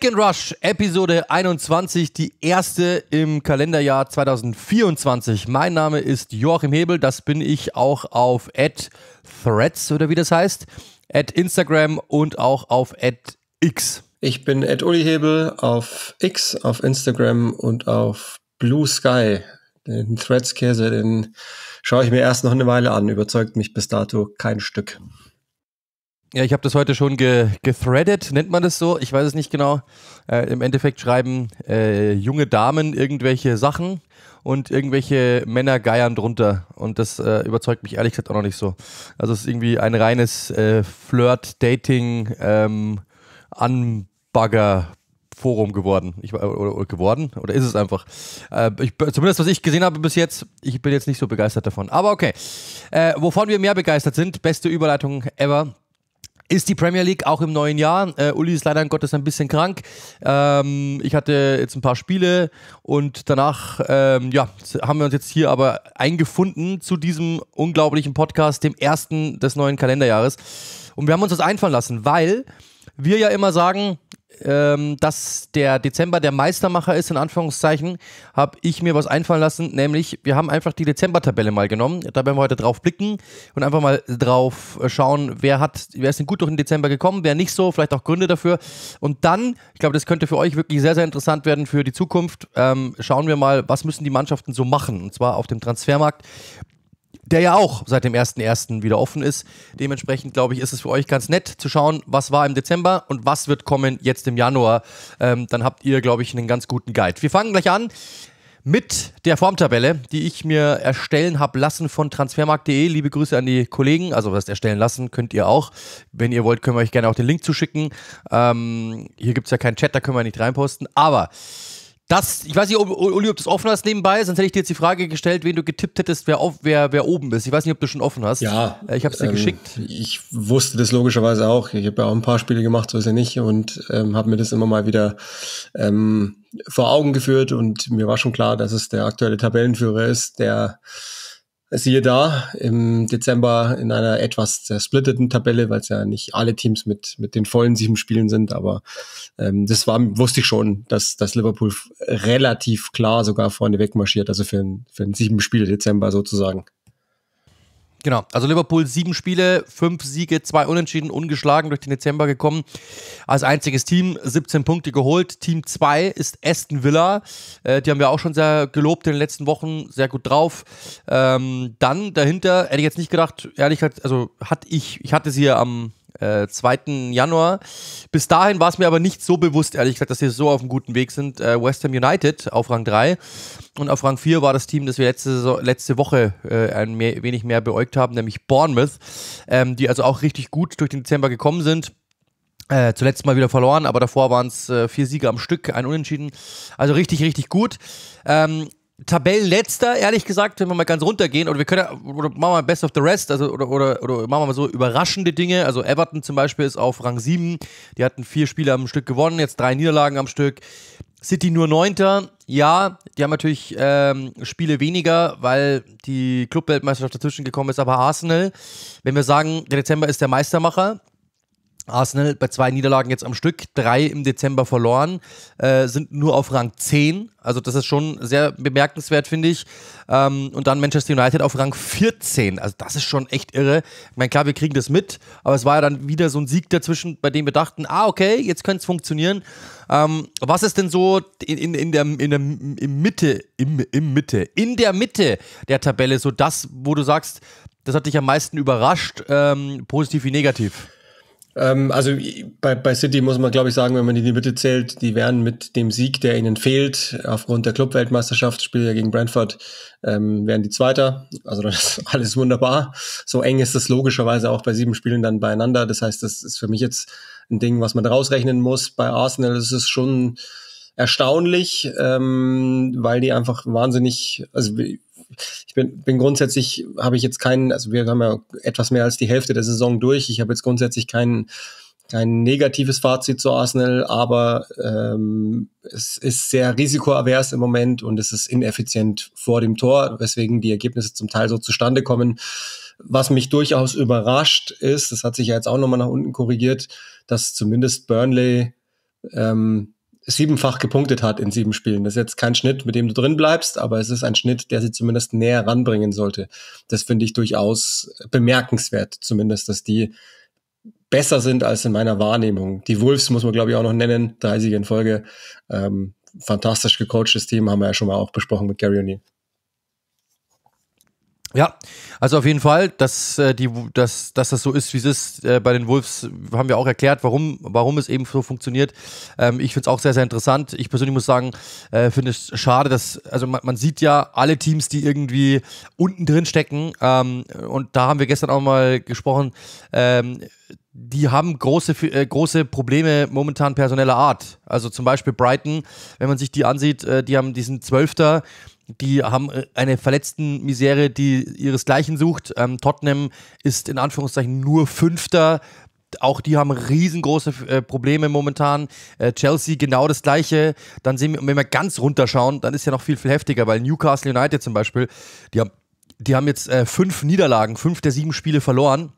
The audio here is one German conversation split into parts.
Click and Rush, Episode 21, die erste im Kalenderjahr 2024. Mein Name ist Joachim Hebel, das bin ich auch auf at Threads oder wie das heißt, at Instagram und auch auf at X. Ich bin at Uli Hebel auf X, auf Instagram und auf Blue Sky. Den Threads-Käse, den schaue ich mir erst noch eine Weile an, überzeugt mich bis dato kein Stück. Ja, ich habe das heute schon ge gethreadet, nennt man das so? Ich weiß es nicht genau. Äh, Im Endeffekt schreiben äh, junge Damen irgendwelche Sachen und irgendwelche Männer geiern drunter. Und das äh, überzeugt mich ehrlich gesagt auch noch nicht so. Also es ist irgendwie ein reines äh, Flirt, Dating, ähm, Anbagger. Forum geworden. Ich, oder, oder, geworden? Oder ist es einfach? Äh, ich, zumindest was ich gesehen habe bis jetzt, ich bin jetzt nicht so begeistert davon. Aber okay. Äh, wovon wir mehr begeistert sind, beste Überleitung ever ist die Premier League auch im neuen Jahr. Äh, Uli ist leider Gottes ein bisschen krank. Ähm, ich hatte jetzt ein paar Spiele und danach ähm, ja, haben wir uns jetzt hier aber eingefunden zu diesem unglaublichen Podcast, dem ersten des neuen Kalenderjahres. Und wir haben uns das einfallen lassen, weil wir ja immer sagen, ähm, dass der Dezember der Meistermacher ist, in Anführungszeichen, habe ich mir was einfallen lassen, nämlich wir haben einfach die Dezember-Tabelle mal genommen. Da werden wir heute drauf blicken und einfach mal drauf äh, schauen, wer hat, wer ist denn gut durch den Dezember gekommen, wer nicht so, vielleicht auch Gründe dafür. Und dann, ich glaube, das könnte für euch wirklich sehr, sehr interessant werden für die Zukunft. Ähm, schauen wir mal, was müssen die Mannschaften so machen, und zwar auf dem Transfermarkt der ja auch seit dem 1.1. wieder offen ist. Dementsprechend, glaube ich, ist es für euch ganz nett zu schauen, was war im Dezember und was wird kommen jetzt im Januar. Ähm, dann habt ihr, glaube ich, einen ganz guten Guide. Wir fangen gleich an mit der Formtabelle, die ich mir erstellen habe lassen von transfermarkt.de. Liebe Grüße an die Kollegen. Also was erstellen lassen könnt ihr auch. Wenn ihr wollt, können wir euch gerne auch den Link zuschicken. Ähm, hier gibt es ja keinen Chat, da können wir nicht reinposten. Aber das, ich weiß nicht, ob, Uli, ob du es offen hast nebenbei, sonst hätte ich dir jetzt die Frage gestellt, wen du getippt hättest, wer, auf, wer, wer oben ist. Ich weiß nicht, ob du schon offen hast. Ja. Äh, ich habe es dir ähm, geschickt. Ich wusste das logischerweise auch. Ich habe ja auch ein paar Spiele gemacht, so ist ja nicht, und ähm, habe mir das immer mal wieder ähm, vor Augen geführt und mir war schon klar, dass es der aktuelle Tabellenführer ist, der siehe da, im Dezember in einer etwas zersplitteten Tabelle, weil es ja nicht alle Teams mit, mit den vollen sieben Spielen sind, aber ähm, das war, wusste ich schon, dass, dass Liverpool relativ klar sogar vorne wegmarschiert, also für, ein, für ein sieben Spiele Dezember sozusagen. Genau, also Liverpool sieben Spiele, fünf Siege, zwei Unentschieden, ungeschlagen durch den Dezember gekommen. Als einziges Team 17 Punkte geholt. Team 2 ist Aston Villa. Äh, die haben wir auch schon sehr gelobt in den letzten Wochen, sehr gut drauf. Ähm, dann dahinter, hätte ich jetzt nicht gedacht, ehrlich gesagt, also hatte ich, ich hatte sie ja am äh, 2. Januar. Bis dahin war es mir aber nicht so bewusst, ehrlich gesagt, dass wir so auf einem guten Weg sind. Äh, West Ham United auf Rang 3 und auf Rang 4 war das Team, das wir letzte, letzte Woche äh, ein mehr, wenig mehr beäugt haben, nämlich Bournemouth, ähm, die also auch richtig gut durch den Dezember gekommen sind. Äh, zuletzt mal wieder verloren, aber davor waren es äh, vier Siege am Stück, ein Unentschieden. Also richtig, richtig gut. Ähm, Tabellenletzter, ehrlich gesagt, wenn wir mal ganz runtergehen, oder wir können ja, oder machen wir Best of the Rest, also oder, oder, oder machen wir mal so überraschende Dinge. Also Everton zum Beispiel ist auf Rang 7, die hatten vier Spiele am Stück gewonnen, jetzt drei Niederlagen am Stück. City nur Neunter. Ja, die haben natürlich ähm, Spiele weniger, weil die Clubweltmeisterschaft dazwischen gekommen ist, aber Arsenal, wenn wir sagen, der Dezember ist der Meistermacher, Arsenal bei zwei Niederlagen jetzt am Stück, drei im Dezember verloren, äh, sind nur auf Rang 10. Also das ist schon sehr bemerkenswert, finde ich. Ähm, und dann Manchester United auf Rang 14. Also das ist schon echt irre. Ich meine, klar, wir kriegen das mit, aber es war ja dann wieder so ein Sieg dazwischen, bei dem wir dachten, ah, okay, jetzt könnte es funktionieren. Ähm, was ist denn so in, in, der, in der in Mitte, im, im Mitte, in der Mitte der Tabelle so das, wo du sagst, das hat dich am meisten überrascht, ähm, positiv wie negativ? Ähm, also bei, bei City muss man, glaube ich, sagen, wenn man in die Mitte zählt, die wären mit dem Sieg, der ihnen fehlt, aufgrund der Clubweltmeisterschaft, Spiel ja gegen Brentford, ähm, wären die Zweiter. Also das ist alles wunderbar. So eng ist das logischerweise auch bei sieben Spielen dann beieinander. Das heißt, das ist für mich jetzt ein Ding, was man daraus rechnen muss. Bei Arsenal ist es schon erstaunlich, ähm, weil die einfach wahnsinnig, also ich bin, bin grundsätzlich, habe ich jetzt keinen, also wir haben ja etwas mehr als die Hälfte der Saison durch. Ich habe jetzt grundsätzlich keinen kein negatives Fazit zu Arsenal, aber ähm, es ist sehr risikoavers im Moment und es ist ineffizient vor dem Tor, weswegen die Ergebnisse zum Teil so zustande kommen. Was mich durchaus überrascht ist, das hat sich ja jetzt auch nochmal nach unten korrigiert, dass zumindest Burnley ähm, siebenfach gepunktet hat in sieben Spielen. Das ist jetzt kein Schnitt, mit dem du drin bleibst, aber es ist ein Schnitt, der sie zumindest näher ranbringen sollte. Das finde ich durchaus bemerkenswert, zumindest, dass die besser sind als in meiner Wahrnehmung. Die Wolves muss man, glaube ich, auch noch nennen, 30 in Folge. Ähm, fantastisch gecoachtes Team, haben wir ja schon mal auch besprochen mit Gary O'Neill. Ja, also auf jeden Fall, dass, äh, die, dass, dass das so ist, wie es ist. Äh, bei den Wolves haben wir auch erklärt, warum, warum es eben so funktioniert. Ähm, ich finde es auch sehr, sehr interessant. Ich persönlich muss sagen, äh, finde es schade, dass, also man, man, sieht ja alle Teams, die irgendwie unten drin stecken. Ähm, und da haben wir gestern auch mal gesprochen, ähm, die haben große, äh, große Probleme momentan personeller Art. Also zum Beispiel Brighton, wenn man sich die ansieht, äh, die haben diesen Zwölfter, die haben äh, eine verletzten Misere, die ihresgleichen sucht. Ähm, Tottenham ist in Anführungszeichen nur Fünfter. Auch die haben riesengroße äh, Probleme momentan. Äh, Chelsea genau das gleiche. Dann sehen wir, wenn wir ganz runterschauen, dann ist ja noch viel, viel heftiger, weil Newcastle United zum Beispiel, die haben, die haben jetzt äh, fünf Niederlagen, fünf der sieben Spiele verloren.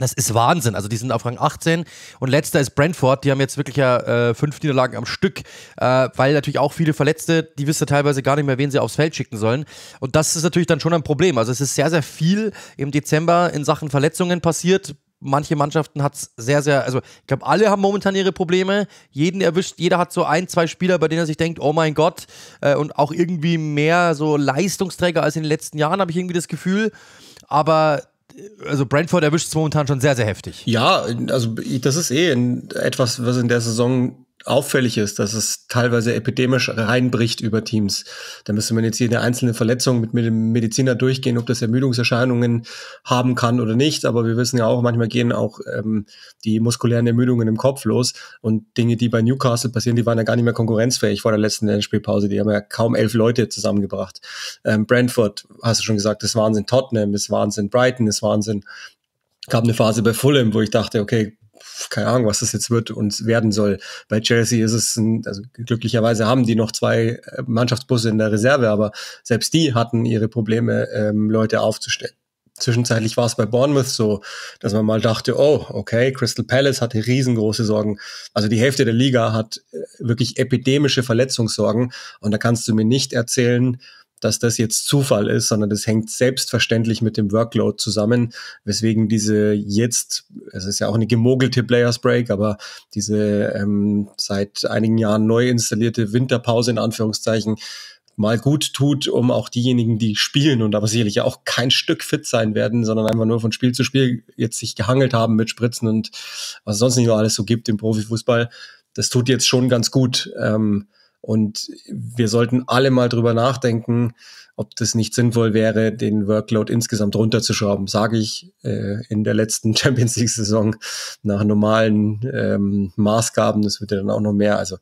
Das ist Wahnsinn. Also die sind auf Rang 18 und letzter ist Brentford. Die haben jetzt wirklich ja äh, fünf Niederlagen am Stück, äh, weil natürlich auch viele Verletzte, die wissen teilweise gar nicht mehr, wen sie aufs Feld schicken sollen. Und das ist natürlich dann schon ein Problem. Also es ist sehr, sehr viel im Dezember in Sachen Verletzungen passiert. Manche Mannschaften hat es sehr, sehr, also ich glaube, alle haben momentan ihre Probleme. Jeden erwischt, jeder hat so ein, zwei Spieler, bei denen er sich denkt, oh mein Gott, äh, und auch irgendwie mehr so Leistungsträger als in den letzten Jahren, habe ich irgendwie das Gefühl. Aber also Brentford erwischt es momentan schon sehr, sehr heftig. Ja, also das ist eh etwas, was in der Saison auffällig ist, dass es teilweise epidemisch reinbricht über Teams. Da müsste man jetzt jede einzelne Verletzung mit dem Mediziner durchgehen, ob das Ermüdungserscheinungen haben kann oder nicht. Aber wir wissen ja auch, manchmal gehen auch ähm, die muskulären Ermüdungen im Kopf los. Und Dinge, die bei Newcastle passieren, die waren ja gar nicht mehr konkurrenzfähig vor der letzten Endspielpause. Die haben ja kaum elf Leute zusammengebracht. Ähm, Brentford, hast du schon gesagt, ist Wahnsinn. Tottenham ist Wahnsinn. Brighton ist Wahnsinn gab eine Phase bei Fulham, wo ich dachte, okay, keine Ahnung, was das jetzt wird und werden soll. Bei Chelsea ist es, ein, also glücklicherweise haben die noch zwei äh, Mannschaftsbusse in der Reserve, aber selbst die hatten ihre Probleme, ähm, Leute aufzustellen. Zwischenzeitlich war es bei Bournemouth so, dass man mal dachte, oh, okay, Crystal Palace hatte riesengroße Sorgen. Also die Hälfte der Liga hat äh, wirklich epidemische Verletzungssorgen und da kannst du mir nicht erzählen, dass das jetzt Zufall ist, sondern das hängt selbstverständlich mit dem Workload zusammen, weswegen diese jetzt, es ist ja auch eine gemogelte Players Break, aber diese ähm, seit einigen Jahren neu installierte Winterpause in Anführungszeichen mal gut tut, um auch diejenigen, die spielen und aber sicherlich auch kein Stück fit sein werden, sondern einfach nur von Spiel zu Spiel jetzt sich gehangelt haben mit Spritzen und was es sonst nicht noch alles so gibt im Profifußball, das tut jetzt schon ganz gut. Ähm, und wir sollten alle mal drüber nachdenken, ob das nicht sinnvoll wäre, den Workload insgesamt runterzuschrauben, sage ich äh, in der letzten Champions League-Saison nach normalen ähm, Maßgaben. Das wird ja dann auch noch mehr. Also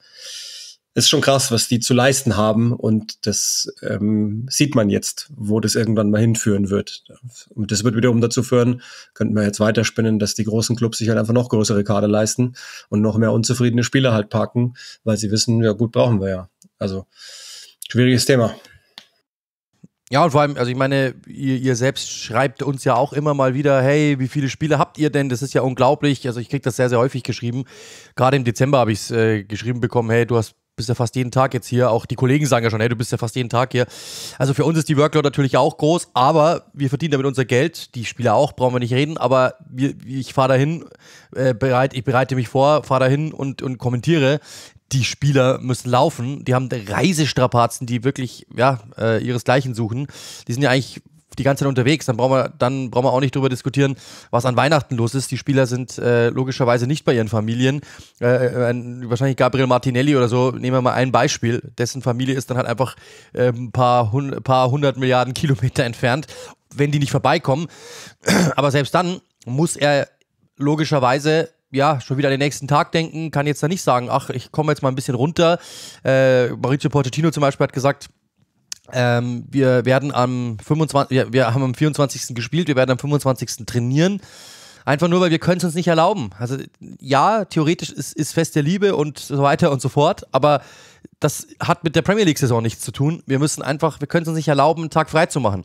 ist schon krass, was die zu leisten haben. Und das ähm, sieht man jetzt, wo das irgendwann mal hinführen wird. Und das wird wiederum dazu führen, könnten wir jetzt weiterspinnen, dass die großen Clubs sich halt einfach noch größere Kader leisten und noch mehr unzufriedene Spieler halt parken, weil sie wissen, ja gut, brauchen wir ja. Also schwieriges Thema. Ja, und vor allem, also ich meine, ihr, ihr, selbst schreibt uns ja auch immer mal wieder, hey, wie viele Spiele habt ihr denn? Das ist ja unglaublich. Also ich kriege das sehr, sehr häufig geschrieben. Gerade im Dezember habe ich es äh, geschrieben bekommen, hey, du hast bist ja fast jeden Tag jetzt hier. Auch die Kollegen sagen ja schon, hey, du bist ja fast jeden Tag hier. Also für uns ist die Workload natürlich auch groß, aber wir verdienen damit unser Geld. Die Spieler auch, brauchen wir nicht reden, aber wir, ich fahre dahin, äh, bereit, ich bereite mich vor, fahre dahin und, und kommentiere. Die Spieler müssen laufen. Die haben Reisestrapazen, die wirklich ja, äh, ihresgleichen suchen. Die sind ja eigentlich die ganze Zeit unterwegs. Dann brauchen wir, dann brauchen wir auch nicht drüber diskutieren, was an Weihnachten los ist. Die Spieler sind äh, logischerweise nicht bei ihren Familien. Äh, äh ein, wahrscheinlich Gabriel Martinelli oder so, nehmen wir mal ein Beispiel. Dessen Familie ist dann halt einfach äh, ein paar, hund, paar hundert Milliarden Kilometer entfernt, wenn die nicht vorbeikommen. Aber selbst dann muss er logischerweise ja, schon wieder an den nächsten Tag denken, kann jetzt da nicht sagen, ach, ich komme jetzt mal ein bisschen runter. Äh, Maurizio Pochettino zum Beispiel hat gesagt, ähm, wir werden am 25. Ja, wir haben am 24. gespielt, wir werden am 25. trainieren. Einfach nur, weil wir können es uns nicht erlauben. Also ja, theoretisch ist, ist Fest der Liebe und so weiter und so fort, aber das hat mit der Premier League-Saison nichts zu tun. Wir müssen einfach, wir können es uns nicht erlauben, einen Tag frei zu machen.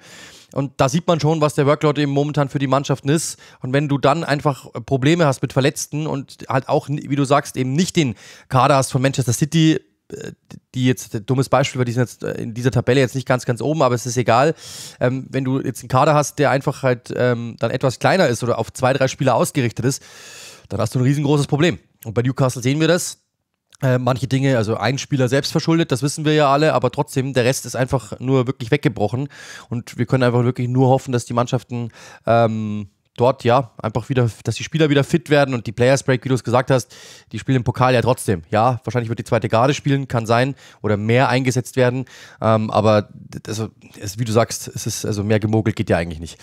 Und da sieht man schon, was der Workload eben momentan für die Mannschaften ist. Und wenn du dann einfach Probleme hast mit Verletzten und halt auch, wie du sagst, eben nicht den Kader hast von Manchester City, die jetzt, dummes Beispiel, weil die sind jetzt äh, in dieser Tabelle jetzt nicht ganz, ganz oben, aber es ist egal. Ähm, wenn du jetzt einen Kader hast, der einfach halt ähm, dann etwas kleiner ist oder auf zwei, drei Spieler ausgerichtet ist, dann hast du ein riesengroßes Problem. Und bei Newcastle sehen wir das. Äh, manche Dinge, also ein Spieler selbst verschuldet, das wissen wir ja alle, aber trotzdem, der Rest ist einfach nur wirklich weggebrochen. Und wir können einfach wirklich nur hoffen, dass die Mannschaften ähm, dort ja einfach wieder, dass die Spieler wieder fit werden und die Players Break, wie du es gesagt hast, die spielen im Pokal ja trotzdem. Ja, wahrscheinlich wird die zweite Garde spielen, kann sein, oder mehr eingesetzt werden. Ähm, aber also, es, wie du sagst, es ist also mehr gemogelt geht ja eigentlich nicht.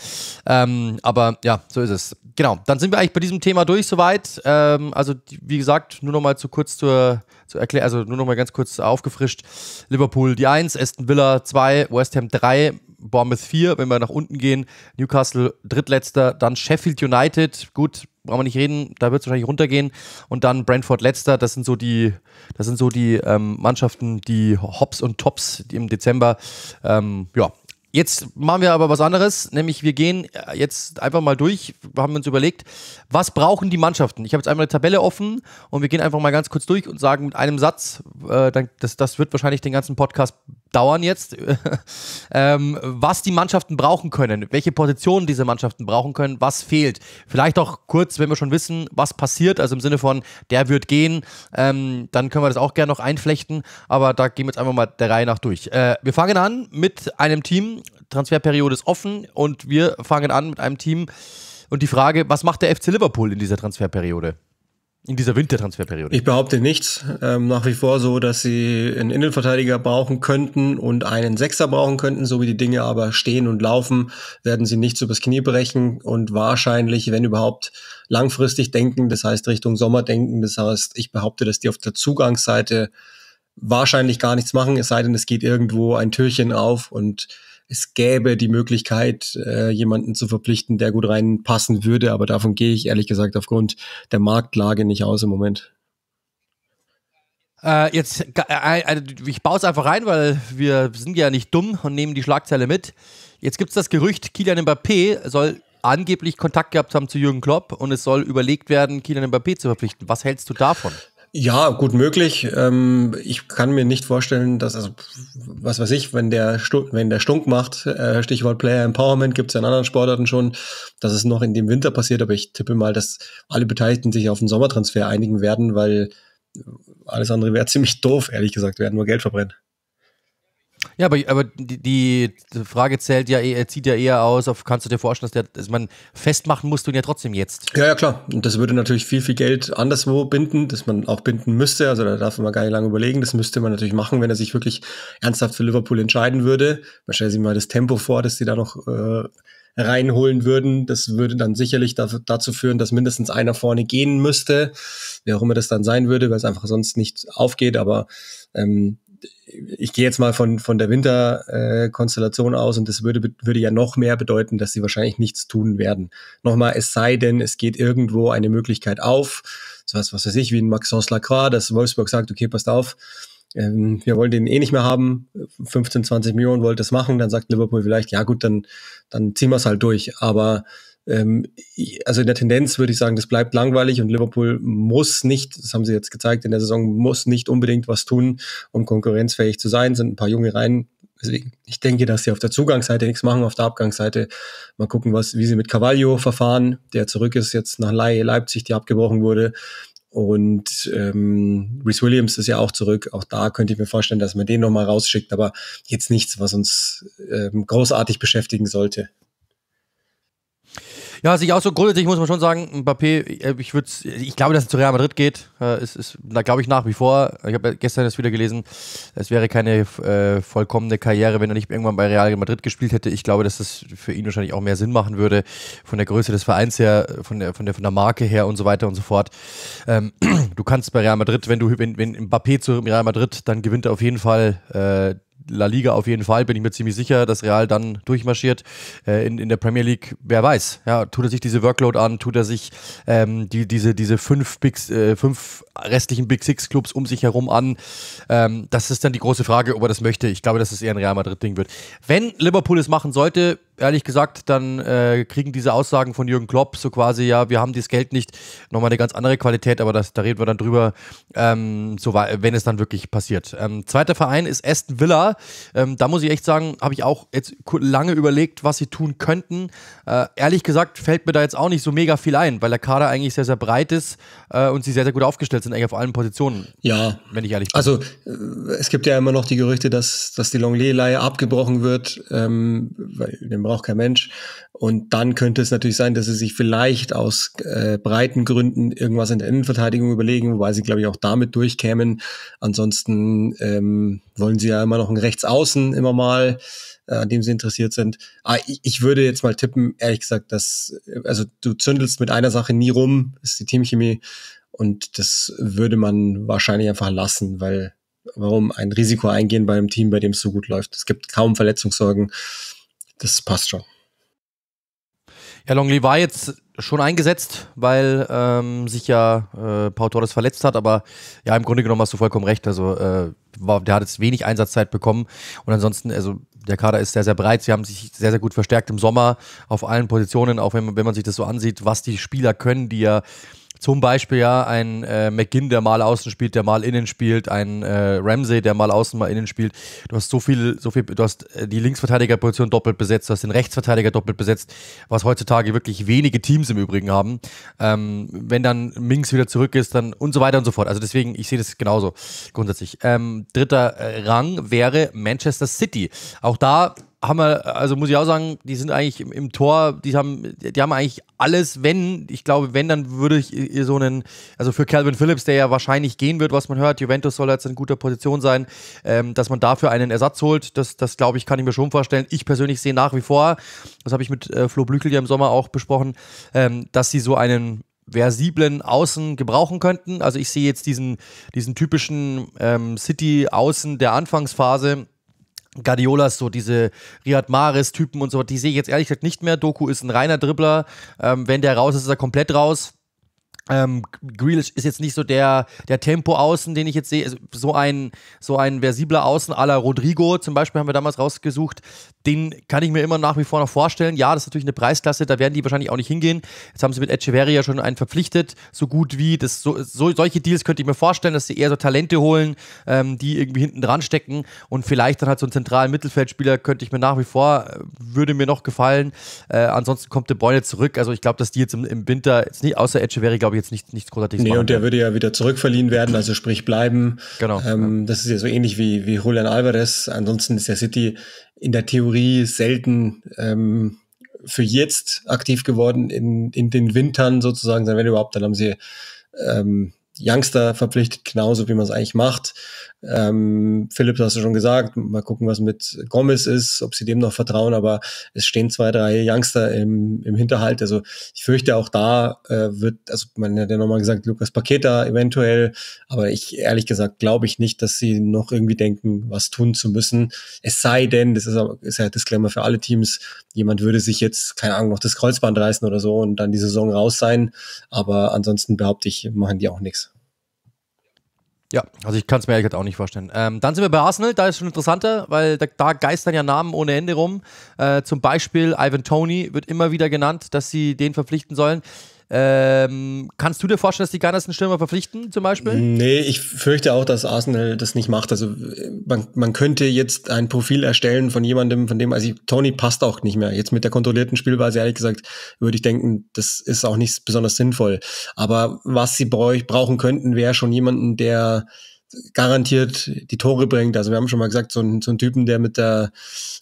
Ähm, aber ja, so ist es. Genau, dann sind wir eigentlich bei diesem Thema durch soweit. Ähm, also wie gesagt, nur noch mal zu kurz zur, zur Erklärung, also nur noch mal ganz kurz aufgefrischt. Liverpool die 1, Aston Villa 2, West Ham 3, Bournemouth 4, wenn wir nach unten gehen, Newcastle drittletzter, dann Sheffield United, gut, brauchen wir nicht reden, da wird es wahrscheinlich runtergehen und dann Brentford letzter, das sind so die, das sind so die ähm, Mannschaften, die Hops und Tops im Dezember, ähm, ja, Jetzt machen wir aber was anderes, nämlich wir gehen äh, jetzt einfach mal durch, haben uns überlegt, was brauchen die Mannschaften? Ich habe jetzt einmal eine Tabelle offen und wir gehen einfach mal ganz kurz durch und sagen mit einem Satz, äh, das, das wird wahrscheinlich den ganzen Podcast dauern jetzt, ähm, was die Mannschaften brauchen können, welche Positionen diese Mannschaften brauchen können, was fehlt. Vielleicht auch kurz, wenn wir schon wissen, was passiert, also im Sinne von, der wird gehen, ähm, dann können wir das auch gerne noch einflechten, aber da gehen wir jetzt einfach mal der Reihe nach durch. Äh, wir fangen an mit einem Team, Transferperiode ist offen und wir fangen an mit einem Team und die Frage, was macht der FC Liverpool in dieser Transferperiode? In dieser Wintertransferperiode? Ich behaupte nichts. Ähm, nach wie vor so, dass sie einen Innenverteidiger brauchen könnten und einen Sechser brauchen könnten. So wie die Dinge aber stehen und laufen, werden sie nichts übers Knie brechen und wahrscheinlich, wenn überhaupt, langfristig denken. Das heißt, Richtung Sommer denken. Das heißt, ich behaupte, dass die auf der Zugangsseite wahrscheinlich gar nichts machen, es sei denn, es geht irgendwo ein Türchen auf und es gäbe die Möglichkeit, äh, jemanden zu verpflichten, der gut reinpassen würde, aber davon gehe ich ehrlich gesagt aufgrund der Marktlage nicht aus im Moment. Äh, jetzt, äh, äh, ich baue es einfach rein, weil wir sind ja nicht dumm und nehmen die Schlagzeile mit. Jetzt gibt es das Gerücht, Kilian Mbappé soll angeblich Kontakt gehabt haben zu Jürgen Klopp und es soll überlegt werden, Kylian Mbappé zu verpflichten. Was hältst du davon? Ja, gut möglich. Ähm, ich kann mir nicht vorstellen, dass, also, was weiß ich, wenn der, Stunk, wenn der Stunk macht, äh, Stichwort Player Empowerment, gibt es ja in anderen Sportarten schon, dass es noch in dem Winter passiert, aber ich tippe mal, dass alle Beteiligten sich auf den Sommertransfer einigen werden, weil alles andere wäre ziemlich doof, ehrlich gesagt, werden nur Geld verbrennen. Ja, aber, aber die, die Frage zählt ja, er zieht ja eher aus auf, kannst du dir vorstellen, dass, der, dass man festmachen musst du ihn ja trotzdem jetzt. Ja, ja, klar. Und das würde natürlich viel, viel Geld anderswo binden, dass man auch binden müsste. Also da darf man gar nicht lange überlegen. Das müsste man natürlich machen, wenn er sich wirklich ernsthaft für Liverpool entscheiden würde. Man stellt sich mal das Tempo vor, dass sie da noch äh, reinholen würden. Das würde dann sicherlich dazu führen, dass mindestens einer vorne gehen müsste, Wie auch immer das dann sein würde, weil es einfach sonst nicht aufgeht. Aber ähm, ich gehe jetzt mal von, von der Winterkonstellation äh, aus und das würde, würde ja noch mehr bedeuten, dass sie wahrscheinlich nichts tun werden. Nochmal, es sei denn, es geht irgendwo eine Möglichkeit auf, so was, was weiß ich, wie ein Maxence Lacroix, dass Wolfsburg sagt, okay, passt auf, ähm, wir wollen den eh nicht mehr haben, 15, 20 Millionen wollt das machen, dann sagt Liverpool vielleicht, ja gut, dann, dann ziehen wir es halt durch, aber ähm, also in der Tendenz würde ich sagen, das bleibt langweilig und Liverpool muss nicht, das haben sie jetzt gezeigt in der Saison, muss nicht unbedingt was tun, um konkurrenzfähig zu sein. Sind ein paar junge rein. Deswegen, ich denke, dass sie auf der Zugangsseite nichts machen, auf der Abgangsseite mal gucken, was, wie sie mit Cavallo verfahren, der zurück ist jetzt nach Laie Leipzig, die abgebrochen wurde. Und ähm, Reese Williams ist ja auch zurück. Auch da könnte ich mir vorstellen, dass man den nochmal rausschickt, aber jetzt nichts, was uns ähm, großartig beschäftigen sollte. Ja, sich auch so grundsätzlich muss man schon sagen, Mbappé, äh, ich würde ich glaube, dass er zu Real Madrid geht, ist, äh, ist da glaube ich nach wie vor, ich habe gestern das wieder gelesen, es wäre keine äh, vollkommene Karriere, wenn er nicht irgendwann bei Real Madrid gespielt hätte. Ich glaube, dass das für ihn wahrscheinlich auch mehr Sinn machen würde, von der Größe des Vereins her, von der, von der, von der Marke her und so weiter und so fort. Ähm, du kannst bei Real Madrid, wenn du, wenn, wenn Mbappé zu Real Madrid, dann gewinnt er auf jeden Fall äh, La Liga auf jeden Fall, bin ich mir ziemlich sicher, dass Real dann durchmarschiert. Äh, in, in der Premier League, wer weiß, ja, tut er sich diese Workload an, tut er sich ähm, die, diese, diese fünf, Big, äh, fünf restlichen Big Six Clubs um sich herum an. Ähm, das ist dann die große Frage, ob er das möchte. Ich glaube, dass es eher ein Real Madrid-Ding wird. Wenn Liverpool es machen sollte, ehrlich gesagt, dann äh, kriegen diese Aussagen von Jürgen Klopp so quasi, ja, wir haben dieses Geld nicht, nochmal eine ganz andere Qualität, aber das, da reden wir dann drüber, ähm, so, wenn es dann wirklich passiert. Ähm, zweiter Verein ist Aston Villa. Ähm, da muss ich echt sagen, habe ich auch jetzt lange überlegt, was sie tun könnten. Äh, ehrlich gesagt, fällt mir da jetzt auch nicht so mega viel ein, weil der Kader eigentlich sehr, sehr breit ist äh, und sie sehr, sehr gut aufgestellt sind, eigentlich auf allen Positionen. Ja. Wenn ich ehrlich bin. Also, äh, es gibt ja immer noch die Gerüchte, dass, dass die Longley-Leihe abgebrochen wird, ähm, weil dem braucht kein Mensch. Und dann könnte es natürlich sein, dass sie sich vielleicht aus äh, breiten Gründen irgendwas in der Innenverteidigung überlegen, wobei sie, glaube ich, auch damit durchkämen. Ansonsten ähm, wollen sie ja immer noch ein Rechtsaußen immer mal, äh, an dem sie interessiert sind. Ah, ich, ich würde jetzt mal tippen, ehrlich gesagt, dass, also du zündelst mit einer Sache nie rum, ist die Teamchemie. Und das würde man wahrscheinlich einfach lassen, weil warum ein Risiko eingehen bei einem Team, bei dem es so gut läuft? Es gibt kaum Verletzungssorgen das passt schon. Ja, Longley war jetzt schon eingesetzt, weil ähm, sich ja äh, Pau Torres verletzt hat, aber ja, im Grunde genommen hast du vollkommen recht. Also äh, war, der hat jetzt wenig Einsatzzeit bekommen und ansonsten, also der Kader ist sehr, sehr breit. Sie haben sich sehr, sehr gut verstärkt im Sommer auf allen Positionen, auch wenn, wenn man sich das so ansieht, was die Spieler können, die ja zum Beispiel ja ein äh, McGinn, der mal außen spielt, der mal innen spielt, ein äh, Ramsey, der mal außen mal innen spielt. Du hast so viel, so viel, du hast äh, die Linksverteidigerposition doppelt besetzt, du hast den Rechtsverteidiger doppelt besetzt, was heutzutage wirklich wenige Teams im Übrigen haben. Ähm, wenn dann Minks wieder zurück ist, dann und so weiter und so fort. Also deswegen, ich sehe das genauso grundsätzlich. Ähm, dritter äh, Rang wäre Manchester City. Auch da haben wir, also muss ich auch sagen, die sind eigentlich im, im, Tor, die haben, die haben eigentlich alles, wenn, ich glaube, wenn, dann würde ich ihr so einen, also für Calvin Phillips, der ja wahrscheinlich gehen wird, was man hört, Juventus soll jetzt in guter Position sein, ähm, dass man dafür einen Ersatz holt, das, das glaube ich, kann ich mir schon vorstellen. Ich persönlich sehe nach wie vor, das habe ich mit äh, Flo Blüchel ja im Sommer auch besprochen, ähm, dass sie so einen versiblen Außen gebrauchen könnten. Also ich sehe jetzt diesen, diesen typischen ähm, City-Außen der Anfangsphase, Guardiolas, so diese Riyad Mahrez-Typen und so, die sehe ich jetzt ehrlich gesagt nicht mehr. Doku ist ein reiner Dribbler. Ähm, wenn der raus ist, ist er komplett raus. Ähm, Grealish ist jetzt nicht so der, der Tempo-Außen, den ich jetzt sehe. Also so ein, so ein versibler Außen à la Rodrigo zum Beispiel haben wir damals rausgesucht. Den kann ich mir immer nach wie vor noch vorstellen. Ja, das ist natürlich eine Preisklasse, da werden die wahrscheinlich auch nicht hingehen. Jetzt haben sie mit Echeverria ja schon einen verpflichtet, so gut wie. Das, so, so, solche Deals könnte ich mir vorstellen, dass sie eher so Talente holen, ähm, die irgendwie hinten dran stecken und vielleicht dann halt so einen zentralen Mittelfeldspieler könnte ich mir nach wie vor, äh, würde mir noch gefallen. Äh, ansonsten kommt der Bruyne zurück. Also ich glaube, dass die jetzt im, im Winter, jetzt nicht außer Echeverria, glaube ich, jetzt nichts, nichts Großartiges Nee, machen. und der würde ja wieder zurückverliehen werden, also sprich bleiben. Genau. Ähm, ja. Das ist ja so ähnlich wie, wie Julian Alvarez. Ansonsten ist der City in der Theorie selten ähm, für jetzt aktiv geworden in, in den Wintern sozusagen, wenn überhaupt, dann haben sie ähm, Youngster verpflichtet, genauso wie man es eigentlich macht. Ähm, Philipp, hast du schon gesagt, mal gucken, was mit Gomez ist, ob sie dem noch vertrauen, aber es stehen zwei, drei Youngster im, im Hinterhalt. Also ich fürchte, auch da äh, wird, also man hat ja nochmal gesagt, Lukas Paqueta eventuell, aber ich ehrlich gesagt glaube ich nicht, dass sie noch irgendwie denken, was tun zu müssen. Es sei denn, das ist, ist ja Disclaimer für alle Teams, jemand würde sich jetzt, keine Ahnung, noch das Kreuzband reißen oder so und dann die Saison raus sein. Aber ansonsten behaupte ich, machen die auch nichts. Ja, also ich kann es mir ehrlich gesagt auch nicht vorstellen. Ähm, dann sind wir bei Arsenal, da ist schon interessanter, weil da, da geistern ja Namen ohne Ende rum. Äh, zum Beispiel Ivan Tony wird immer wieder genannt, dass sie den verpflichten sollen. Ähm, kannst du dir vorstellen, dass die Gunners einen Stürmer verpflichten, zum Beispiel? Nee, ich fürchte auch, dass Arsenal das nicht macht. Also man, man könnte jetzt ein Profil erstellen von jemandem, von dem, also Tony passt auch nicht mehr. Jetzt mit der kontrollierten Spielweise, ehrlich gesagt, würde ich denken, das ist auch nicht besonders sinnvoll. Aber was sie bräuch, brauchen könnten, wäre schon jemanden, der garantiert die Tore bringt. Also wir haben schon mal gesagt, so ein, so ein Typen, der mit der,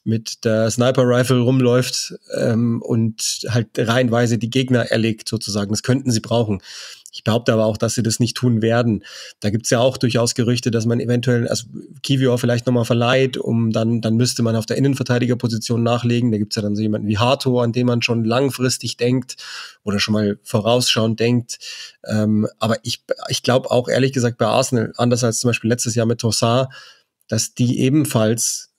mit der Sniper-Rifle rumläuft ähm, und halt reihenweise die Gegner erlegt sozusagen. Das könnten sie brauchen behaupte aber auch, dass sie das nicht tun werden. Da gibt's ja auch durchaus Gerüchte, dass man eventuell, also Kivior vielleicht nochmal verleiht, um dann, dann müsste man auf der Innenverteidigerposition nachlegen. Da gibt's ja dann so jemanden wie Hato, an dem man schon langfristig denkt oder schon mal vorausschauend denkt. Ähm, aber ich, ich glaube auch ehrlich gesagt bei Arsenal, anders als zum Beispiel letztes Jahr mit Tossard, dass die ebenfalls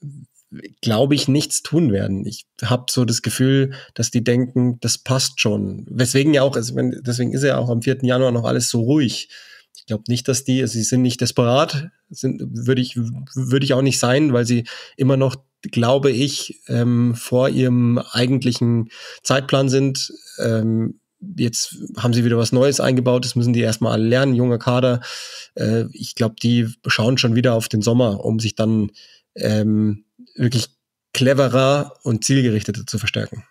glaube ich, nichts tun werden. Ich habe so das Gefühl, dass die denken, das passt schon. Weswegen ja auch, also deswegen ist ja auch am 4. Januar noch alles so ruhig. Ich glaube nicht, dass die, also sie sind nicht desperat, sind, würde ich, würde ich auch nicht sein, weil sie immer noch, glaube ich, ähm, vor ihrem eigentlichen Zeitplan sind. Ähm, jetzt haben sie wieder was Neues eingebaut, das müssen die erstmal alle lernen, junger Kader. Äh, ich glaube, die schauen schon wieder auf den Sommer, um sich dann ähm, wirklich cleverer und zielgerichteter zu verstärken.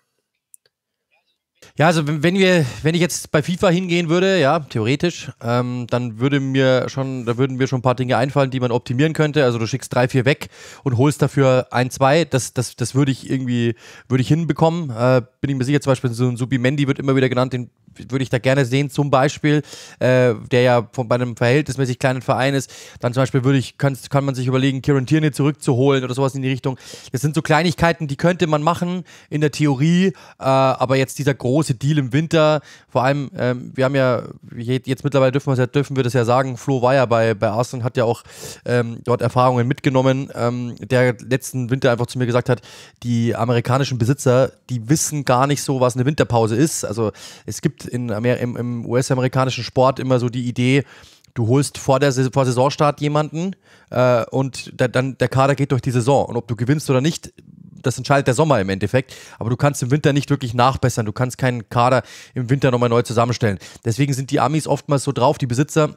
Ja, also wenn wir, wenn ich jetzt bei FIFA hingehen würde, ja, theoretisch, ähm, dann würde mir schon, da würden mir schon ein paar Dinge einfallen, die man optimieren könnte. Also du schickst drei, vier weg und holst dafür ein, zwei. Das, das, das würde ich irgendwie, würde ich hinbekommen. Äh, bin ich mir sicher, zum Beispiel so ein Subi Mendy wird immer wieder genannt, den würde ich da gerne sehen, zum Beispiel, äh, der ja von, bei einem verhältnismäßig kleinen Verein ist, dann zum Beispiel würde ich, kann, kann man sich überlegen, Kieran Tierney zurückzuholen oder sowas in die Richtung. Das sind so Kleinigkeiten, die könnte man machen in der Theorie, äh, aber jetzt dieser große Deal im Winter, vor allem, ähm, wir haben ja, jetzt mittlerweile dürfen, ja, dürfen wir das ja sagen, Flo war ja bei, bei Arsenal, hat ja auch ähm, dort Erfahrungen mitgenommen, ähm, der letzten Winter einfach zu mir gesagt hat, die amerikanischen Besitzer, die wissen gar nicht so, was eine Winterpause ist. Also es gibt in Amer im, im US-amerikanischen Sport immer so die Idee, du holst vor der vor Saisonstart jemanden äh, und der, dann der Kader geht durch die Saison. Und ob du gewinnst oder nicht, das entscheidet der Sommer im Endeffekt. Aber du kannst im Winter nicht wirklich nachbessern. Du kannst keinen Kader im Winter nochmal neu zusammenstellen. Deswegen sind die Amis oftmals so drauf, die Besitzer,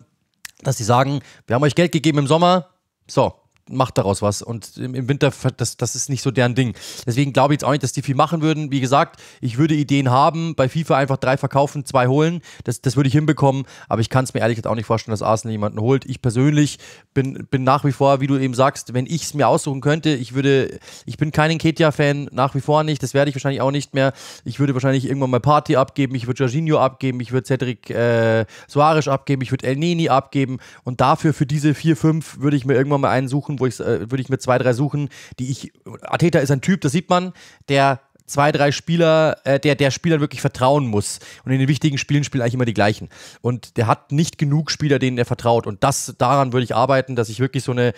dass sie sagen, wir haben euch Geld gegeben im Sommer. So, macht daraus was. Und im, Winter, das, das ist nicht so deren Ding. Deswegen glaube ich jetzt auch nicht, dass die viel machen würden. Wie gesagt, ich würde Ideen haben, bei FIFA einfach drei verkaufen, zwei holen. Das, das würde ich hinbekommen, aber ich kann es mir ehrlich gesagt auch nicht vorstellen, dass Arsenal jemanden holt. Ich persönlich bin, bin nach wie vor, wie du eben sagst, wenn ich es mir aussuchen könnte, ich würde, ich bin kein ketia fan nach wie vor nicht, das werde ich wahrscheinlich auch nicht mehr. Ich würde wahrscheinlich irgendwann mal Party abgeben, ich würde Jorginho abgeben, ich würde Cedric äh, Suarez abgeben, ich würde El Neni abgeben und dafür für diese vier, fünf würde ich mir irgendwann mal einen suchen, wo ich äh, würde ich mir zwei, drei suchen, die ich. Ateta ist ein Typ, das sieht man, der zwei, drei Spieler, äh, der der Spielern wirklich vertrauen muss. Und in den wichtigen Spielen spielen eigentlich immer die gleichen. Und der hat nicht genug Spieler, denen er vertraut. Und das daran würde ich arbeiten, dass ich wirklich so eine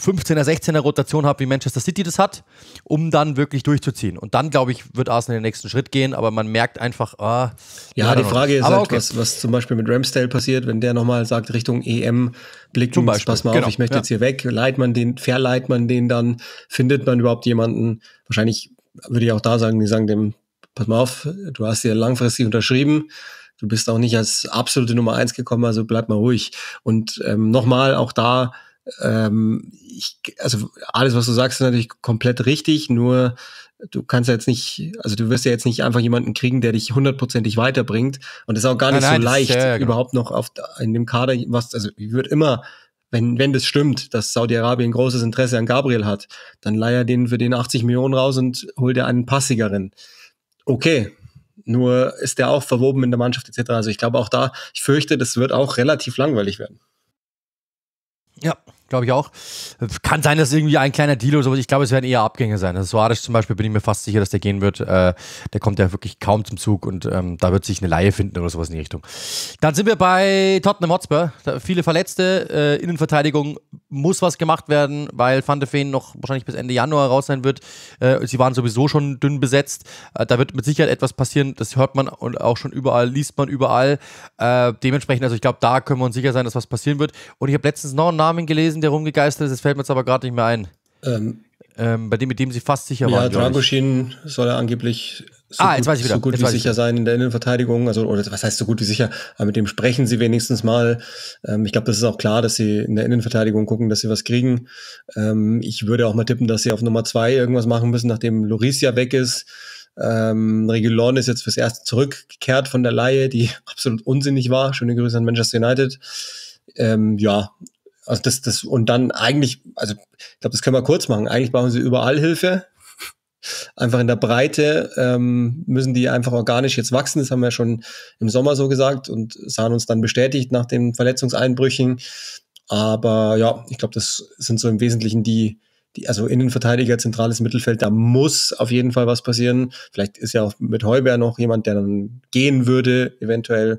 15er, 16er Rotation habe, wie Manchester City das hat, um dann wirklich durchzuziehen. Und dann, glaube ich, wird Arsenal den nächsten Schritt gehen, aber man merkt einfach, ah. Ja, die Frage ist halt, okay. was, was zum Beispiel mit Ramsdale passiert, wenn der nochmal sagt, Richtung EM blickt, pass mal genau. auf, ich möchte ja. jetzt hier weg, leiht man den, verleiht man den dann, findet man überhaupt jemanden, wahrscheinlich würde ich auch da sagen, die sagen dem, pass mal auf, du hast hier langfristig unterschrieben, du bist auch nicht als absolute Nummer eins gekommen, also bleib mal ruhig. Und ähm, nochmal, auch da ähm, ich, also alles, was du sagst, ist natürlich komplett richtig, nur du kannst ja jetzt nicht, also du wirst ja jetzt nicht einfach jemanden kriegen, der dich hundertprozentig weiterbringt. Und das ist auch gar nicht nein, so leicht, ja, ja, genau. überhaupt noch auf, in dem Kader, was, also ich würde immer, wenn, wenn das stimmt, dass Saudi-Arabien großes Interesse an Gabriel hat, dann leier den für den 80 Millionen raus und hol dir einen passigeren. Okay, nur ist der auch verwoben in der Mannschaft etc. Also ich glaube auch da, ich fürchte, das wird auch relativ langweilig werden. Ja, glaube ich auch. Kann sein, dass irgendwie ein kleiner Deal oder sowas. Ich glaube, es werden eher Abgänge sein. Also Suarez zum Beispiel bin ich mir fast sicher, dass der gehen wird. Äh, der kommt ja wirklich kaum zum Zug und ähm, da wird sich eine Laie finden oder sowas in die Richtung. Dann sind wir bei Tottenham Hotspur. Da viele Verletzte, äh, Innenverteidigung muss was gemacht werden, weil Van de Ven noch wahrscheinlich bis Ende Januar raus sein wird. Äh, sie waren sowieso schon dünn besetzt. Äh, da wird mit Sicherheit etwas passieren. Das hört man und auch schon überall, liest man überall. Äh, dementsprechend, also ich glaube, da können wir uns sicher sein, dass was passieren wird. Und ich habe letztens noch einen Namen gelesen, der rumgegeistert ist, fällt mir jetzt aber gerade nicht mehr ein. Ähm, ähm, bei dem, mit dem sie fast sicher waren. Ja, Dragoschin soll er angeblich so ah, gut, so gut wie sicher sein in der Innenverteidigung. Also, oder was heißt so gut wie sicher? Aber mit dem sprechen sie wenigstens mal. Ähm, ich glaube, das ist auch klar, dass sie in der Innenverteidigung gucken, dass sie was kriegen. Ähm, ich würde auch mal tippen, dass sie auf Nummer zwei irgendwas machen müssen, nachdem Loris ja weg ist. Ähm, Regulon ist jetzt fürs erste zurückgekehrt von der Laie, die absolut unsinnig war. Schöne Grüße an Manchester United. Ähm, ja, also das, das, und dann eigentlich, also ich glaube, das können wir kurz machen. Eigentlich brauchen sie überall Hilfe. Einfach in der Breite ähm, müssen die einfach organisch jetzt wachsen. Das haben wir schon im Sommer so gesagt und sahen uns dann bestätigt nach den Verletzungseinbrüchen. Aber ja, ich glaube, das sind so im Wesentlichen die, die, also Innenverteidiger, zentrales Mittelfeld, da muss auf jeden Fall was passieren. Vielleicht ist ja auch mit Heuber noch jemand, der dann gehen würde, eventuell.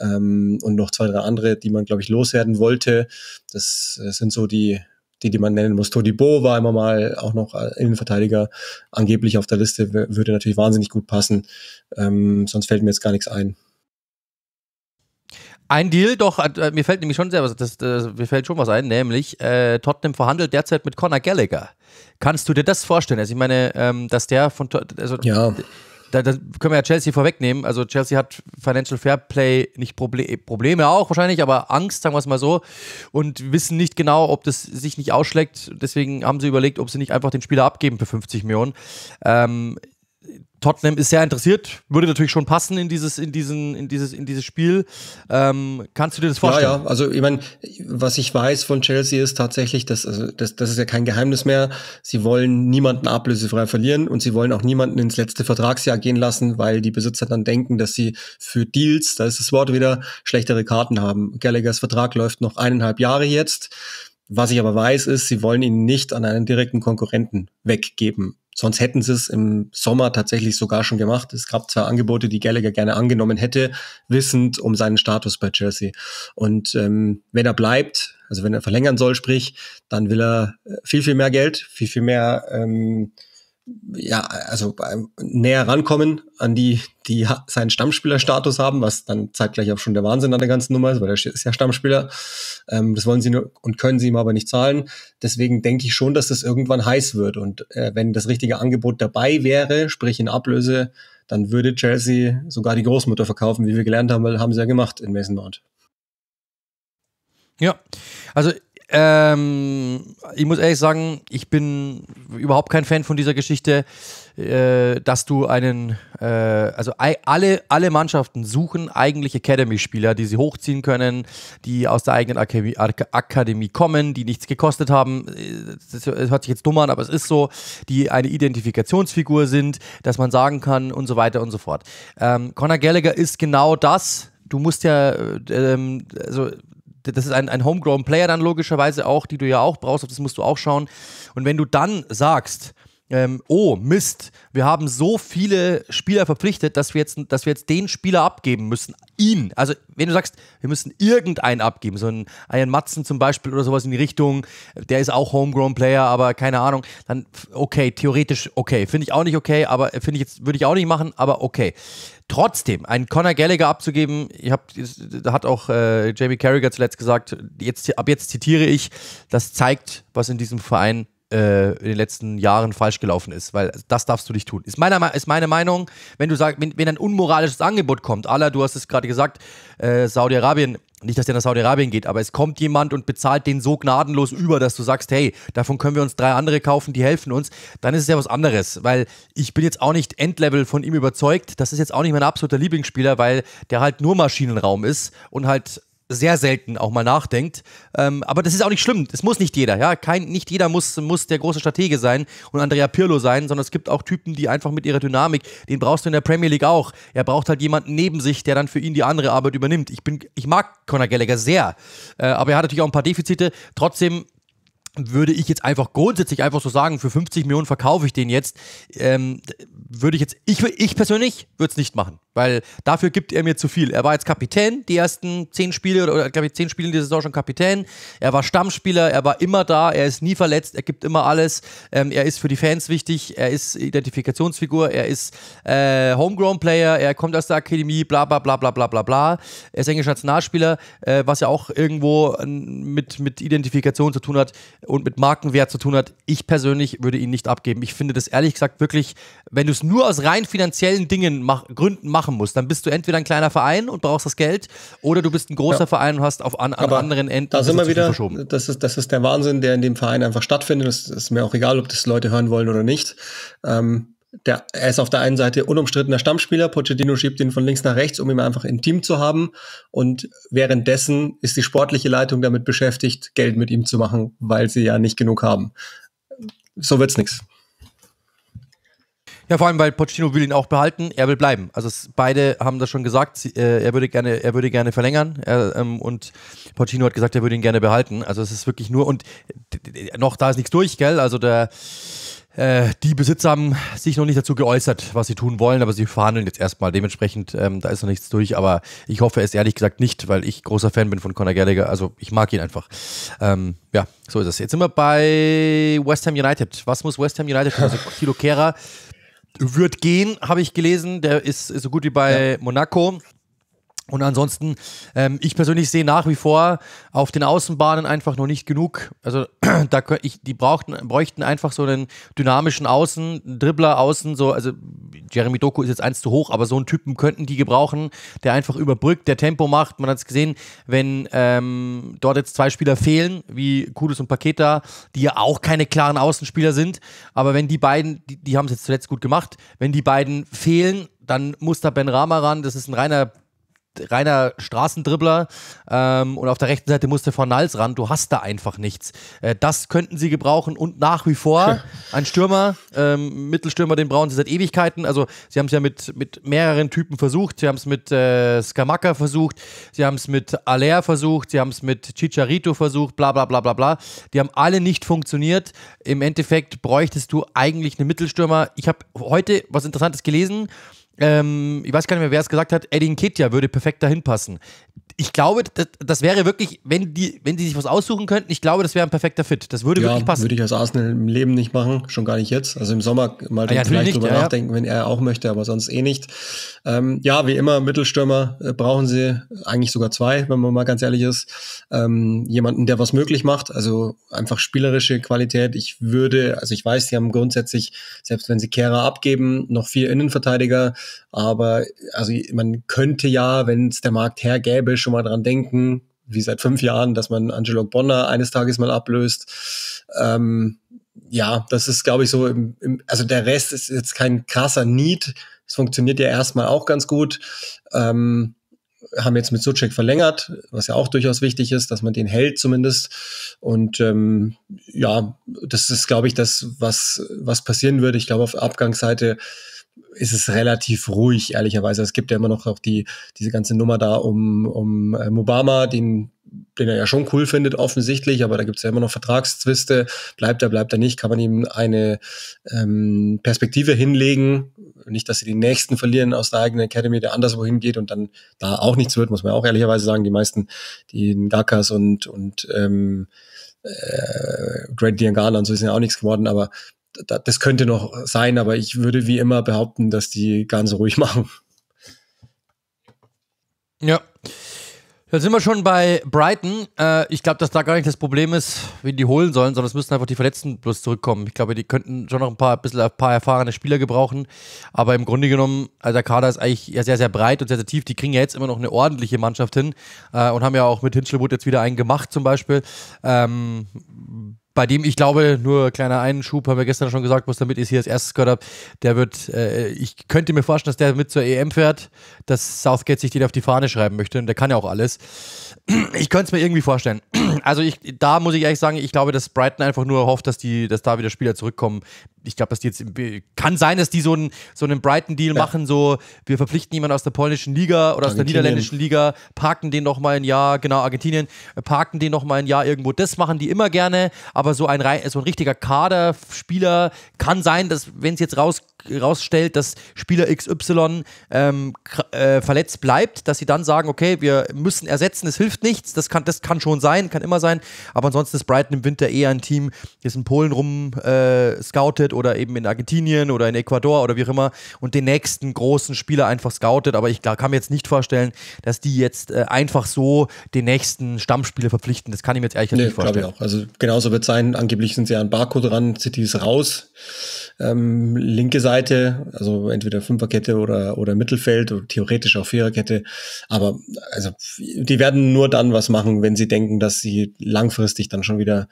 Ähm, und noch zwei, drei andere, die man, glaube ich, loswerden wollte. Das, das sind so die, die, die man nennen muss. Todi Bo war immer mal auch noch Innenverteidiger angeblich auf der Liste, würde natürlich wahnsinnig gut passen. Ähm, sonst fällt mir jetzt gar nichts ein. Ein Deal, doch, äh, äh, mir fällt nämlich schon sehr was, das, das, mir fällt schon was ein, nämlich äh, Tottenham verhandelt derzeit mit Conor Gallagher. Kannst du dir das vorstellen? Also ich meine, ähm, dass der von, also, ja. Da, da, können wir ja Chelsea vorwegnehmen. Also Chelsea hat Financial Fair Play nicht Proble Probleme auch wahrscheinlich, aber Angst, sagen wir es mal so, und wissen nicht genau, ob das sich nicht ausschlägt. Deswegen haben sie überlegt, ob sie nicht einfach den Spieler abgeben für 50 Millionen. Ähm, Tottenham ist sehr interessiert, würde natürlich schon passen in dieses, in diesen, in dieses, in dieses Spiel. Ähm, kannst du dir das vorstellen? Ja, ja. Also ich meine, was ich weiß von Chelsea ist tatsächlich, dass also das, das ist ja kein Geheimnis mehr. Sie wollen niemanden ablösefrei verlieren und sie wollen auch niemanden ins letzte Vertragsjahr gehen lassen, weil die Besitzer dann denken, dass sie für Deals, da ist das Wort wieder, schlechtere Karten haben. Gallaghers Vertrag läuft noch eineinhalb Jahre jetzt. Was ich aber weiß, ist, sie wollen ihn nicht an einen direkten Konkurrenten weggeben. Sonst hätten sie es im Sommer tatsächlich sogar schon gemacht. Es gab zwei Angebote, die Gallagher gerne angenommen hätte, wissend um seinen Status bei Chelsea. Und ähm, wenn er bleibt, also wenn er verlängern soll, sprich, dann will er äh, viel, viel mehr Geld, viel, viel mehr ähm, ja, also äh, näher rankommen an die, die seinen Stammspielerstatus haben, was dann zeitgleich auch schon der Wahnsinn an der ganzen Nummer ist, weil er ist ja Stammspieler. Ähm, das wollen sie nur und können sie ihm aber nicht zahlen. Deswegen denke ich schon, dass das irgendwann heiß wird. Und äh, wenn das richtige Angebot dabei wäre, sprich in Ablöse, dann würde Chelsea sogar die Großmutter verkaufen, wie wir gelernt haben, weil haben sie ja gemacht in Mason Mount. Ja, also ähm, ich muss ehrlich sagen, ich bin überhaupt kein Fan von dieser Geschichte, äh, dass du einen, äh, also alle, alle Mannschaften suchen eigentlich Academy-Spieler, die sie hochziehen können, die aus der eigenen Akademie, Akademie kommen, die nichts gekostet haben. Das, äh, das hört sich jetzt dumm an, aber es ist so, die eine Identifikationsfigur sind, dass man sagen kann und so weiter und so fort. Ähm, Conor Gallagher ist genau das, du musst ja, äh, ähm, also das ist ein, ein Homegrown Player dann logischerweise auch, die du ja auch brauchst, auf das musst du auch schauen. Und wenn du dann sagst, ähm, oh Mist, wir haben so viele Spieler verpflichtet, dass wir, jetzt, dass wir jetzt den Spieler abgeben müssen, ihn. Also wenn du sagst, wir müssen irgendeinen abgeben, so einen Ian Matzen zum Beispiel oder sowas in die Richtung, der ist auch Homegrown-Player, aber keine Ahnung, dann okay, theoretisch okay, finde ich auch nicht okay, aber äh, finde ich jetzt, würde ich auch nicht machen, aber okay. Trotzdem, einen Conor Gallagher abzugeben, ich hab, da hat auch äh, Jamie Carragher zuletzt gesagt, jetzt, ab jetzt zitiere ich, das zeigt, was in diesem Verein äh, in den letzten Jahren falsch gelaufen ist, weil das darfst du nicht tun. Ist, meiner, ist meine Meinung, wenn du sagst, wenn, wenn ein unmoralisches Angebot kommt, Allah, du hast es gerade gesagt, äh, Saudi-Arabien, nicht, dass der nach Saudi-Arabien geht, aber es kommt jemand und bezahlt den so gnadenlos über, dass du sagst, hey, davon können wir uns drei andere kaufen, die helfen uns, dann ist es ja was anderes, weil ich bin jetzt auch nicht Endlevel von ihm überzeugt, das ist jetzt auch nicht mein absoluter Lieblingsspieler, weil der halt nur Maschinenraum ist und halt sehr selten auch mal nachdenkt. Ähm, aber das ist auch nicht schlimm. Es muss nicht jeder, ja. Kein, nicht jeder muss, muss der große Stratege sein und Andrea Pirlo sein, sondern es gibt auch Typen, die einfach mit ihrer Dynamik, den brauchst du in der Premier League auch. Er braucht halt jemanden neben sich, der dann für ihn die andere Arbeit übernimmt. Ich bin, ich mag Conor Gallagher sehr, äh, aber er hat natürlich auch ein paar Defizite. Trotzdem würde ich jetzt einfach grundsätzlich einfach so sagen, für 50 Millionen verkaufe ich den jetzt, ähm, würde ich jetzt, ich, ich persönlich würde es nicht machen, weil dafür gibt er mir zu viel. Er war jetzt Kapitän die ersten 10 Spiele oder, oder glaube ich 10 Spiele in dieser Saison schon Kapitän. Er war Stammspieler, er war immer da, er ist nie verletzt, er gibt immer alles. Ähm, er ist für die Fans wichtig, er ist Identifikationsfigur, er ist äh, Homegrown-Player, er kommt aus der Akademie, bla bla bla bla bla bla bla. Er ist englischer Nationalspieler, äh, was ja auch irgendwo ähm, mit, mit Identifikation zu tun hat und mit Markenwert zu tun hat. Ich persönlich würde ihn nicht abgeben. Ich finde das ehrlich gesagt wirklich, wenn du es nur aus rein finanziellen Dingen mach, Gründen machen musst, dann bist du entweder ein kleiner Verein und brauchst das Geld oder du bist ein großer ja. Verein und hast auf an, an anderen Enden da sind wir wieder, verschoben. Das ist, das ist der Wahnsinn, der in dem Verein einfach stattfindet. Es ist mir auch egal, ob das Leute hören wollen oder nicht. Ähm, der, er ist auf der einen Seite unumstrittener Stammspieler. Pochettino schiebt ihn von links nach rechts, um ihn einfach im Team zu haben. Und währenddessen ist die sportliche Leitung damit beschäftigt, Geld mit ihm zu machen, weil sie ja nicht genug haben. So wird's nichts. Ja, vor allem, weil Pochettino will ihn auch behalten, er will bleiben. Also es, beide haben das schon gesagt, sie, äh, er, würde gerne, er würde gerne verlängern er, ähm, und Pochettino hat gesagt, er würde ihn gerne behalten. Also es ist wirklich nur, und noch da ist nichts durch, gell? Also der äh, die Besitzer haben sich noch nicht dazu geäußert, was sie tun wollen, aber sie verhandeln jetzt erstmal. Dementsprechend, ähm, da ist noch nichts durch, aber ich hoffe es ehrlich gesagt nicht, weil ich großer Fan bin von Conor Gallagher. Also ich mag ihn einfach. Ähm, ja, so ist es. Jetzt sind wir bei West Ham United. Was muss West Ham United tun? Also Kilo Kera wird gehen, habe ich gelesen. Der ist, ist so gut wie bei ja. Monaco. Und ansonsten, ähm, ich persönlich sehe nach wie vor auf den Außenbahnen einfach noch nicht genug. Also da ich, die brauchten, bräuchten einfach so einen dynamischen Außen, einen Dribbler außen, so, also Jeremy Doku ist jetzt eins zu hoch, aber so einen Typen könnten die gebrauchen, der einfach überbrückt, der Tempo macht. Man hat es gesehen, wenn ähm, dort jetzt zwei Spieler fehlen, wie Kudus und Paketa, die ja auch keine klaren Außenspieler sind, aber wenn die beiden, die, die haben es jetzt zuletzt gut gemacht, wenn die beiden fehlen dann muss da Ben Rama ran. Das ist ein reiner reiner Straßendribbler ähm, und auf der rechten Seite musste von Nals ran. Du hast da einfach nichts. Äh, das könnten sie gebrauchen und nach wie vor ein Stürmer, ähm, Mittelstürmer, den brauchen sie seit Ewigkeiten. Also sie haben es ja mit, mit mehreren Typen versucht. Sie haben es mit äh, Skamaka versucht, sie haben es mit Aller versucht, sie haben es mit Chicharito versucht, bla bla bla bla bla. Die haben alle nicht funktioniert. Im Endeffekt bräuchtest du eigentlich einen Mittelstürmer. Ich habe heute was Interessantes gelesen ähm, ich weiß gar nicht mehr, wer es gesagt hat, Edin Ketja würde perfekt dahin passen. Ich glaube, das, das, wäre wirklich, wenn die, wenn die sich was aussuchen könnten, ich glaube, das wäre ein perfekter Fit. Das würde ja, wirklich passen. Würde ich als Arsenal im Leben nicht machen, schon gar nicht jetzt. Also im Sommer mal ah ja, vielleicht nicht, drüber ja, nachdenken, wenn er auch möchte, aber sonst eh nicht. Ähm, ja, wie immer, Mittelstürmer äh, brauchen sie eigentlich sogar zwei, wenn man mal ganz ehrlich ist. Ähm, jemanden, der was möglich macht, also einfach spielerische Qualität. Ich würde, also ich weiß, sie haben grundsätzlich, selbst wenn sie Kehrer abgeben, noch vier Innenverteidiger. Aber also man könnte ja, wenn es der Markt hergäbe, schon mal dran denken, wie seit fünf Jahren, dass man Angelo Bonner eines Tages mal ablöst. Ähm, ja, das ist, glaube ich, so, im, im, also der Rest ist jetzt kein krasser Need. Es funktioniert ja erstmal auch ganz gut. Ähm, haben jetzt mit Sucek verlängert, was ja auch durchaus wichtig ist, dass man den hält zumindest. Und ähm, ja, das ist, glaube ich, das, was, was passieren würde. Ich glaube, auf Abgangsseite ist es relativ ruhig, ehrlicherweise. Es gibt ja immer noch auch die, diese ganze Nummer da um, um ähm, Obama, den, den er ja schon cool findet, offensichtlich, aber da gibt es ja immer noch Vertragszwiste. Bleibt er, bleibt er nicht? Kann man ihm eine ähm, Perspektive hinlegen? Nicht, dass sie die nächsten verlieren aus der eigenen Academy, der anderswo hingeht und dann da auch nichts wird, muss man auch ehrlicherweise sagen. Die meisten, die Gakas und, und ähm, äh, Great Diangala und so sind ja auch nichts geworden, aber das könnte noch sein, aber ich würde wie immer behaupten, dass die ganz ruhig machen. Ja. Dann sind wir schon bei Brighton. Äh, ich glaube, dass da gar nicht das Problem ist, wen die holen sollen, sondern es müssen einfach die Verletzten bloß zurückkommen. Ich glaube, die könnten schon noch ein paar, ein bisschen, ein paar erfahrene Spieler gebrauchen. Aber im Grunde genommen, also der Kader ist eigentlich ja sehr, sehr breit und sehr, sehr tief. Die kriegen ja jetzt immer noch eine ordentliche Mannschaft hin äh, und haben ja auch mit Hinchelwood jetzt wieder einen gemacht zum Beispiel. Ähm, bei dem ich glaube, nur kleiner Einschub, haben wir gestern schon gesagt, muss damit ich es hier als erstes gehört habe, der wird, äh, ich könnte mir vorstellen, dass der mit zur EM fährt, dass Southgate sich den auf die Fahne schreiben möchte und der kann ja auch alles. Ich könnte es mir irgendwie vorstellen. Also ich, da muss ich ehrlich sagen, ich glaube, dass Brighton einfach nur hofft, dass die, dass da wieder Spieler zurückkommen. Ich glaube, dass die jetzt kann sein, dass die so einen so einen Brighton-Deal ja. machen, so wir verpflichten jemanden aus der polnischen Liga oder aus der niederländischen Liga, parken den noch mal ein Jahr, genau Argentinien, äh, parken den noch mal ein Jahr irgendwo. Das machen die immer gerne, aber so ein so ein richtiger Kaderspieler kann sein, dass wenn es jetzt raus rausstellt, dass Spieler XY ähm, äh, verletzt bleibt, dass sie dann sagen, okay, wir müssen ersetzen, es hilft nichts. Das kann das kann schon sein, kann immer immer sein. Aber ansonsten ist Brighton im Winter eher ein Team, das in Polen rum äh, scoutet oder eben in Argentinien oder in Ecuador oder wie auch immer und den nächsten großen Spieler einfach scoutet. Aber ich kann mir jetzt nicht vorstellen, dass die jetzt äh, einfach so den nächsten Stammspieler verpflichten. Das kann ich mir jetzt ehrlich nee, nicht vorstellen. ich auch. Also genauso wird es sein. Angeblich sind sie an Barco dran. City ist raus. Ähm, linke Seite, also entweder Fünferkette oder, oder Mittelfeld oder theoretisch auch Viererkette. Aber also die werden nur dann was machen, wenn sie denken, dass sie langfristig dann schon wieder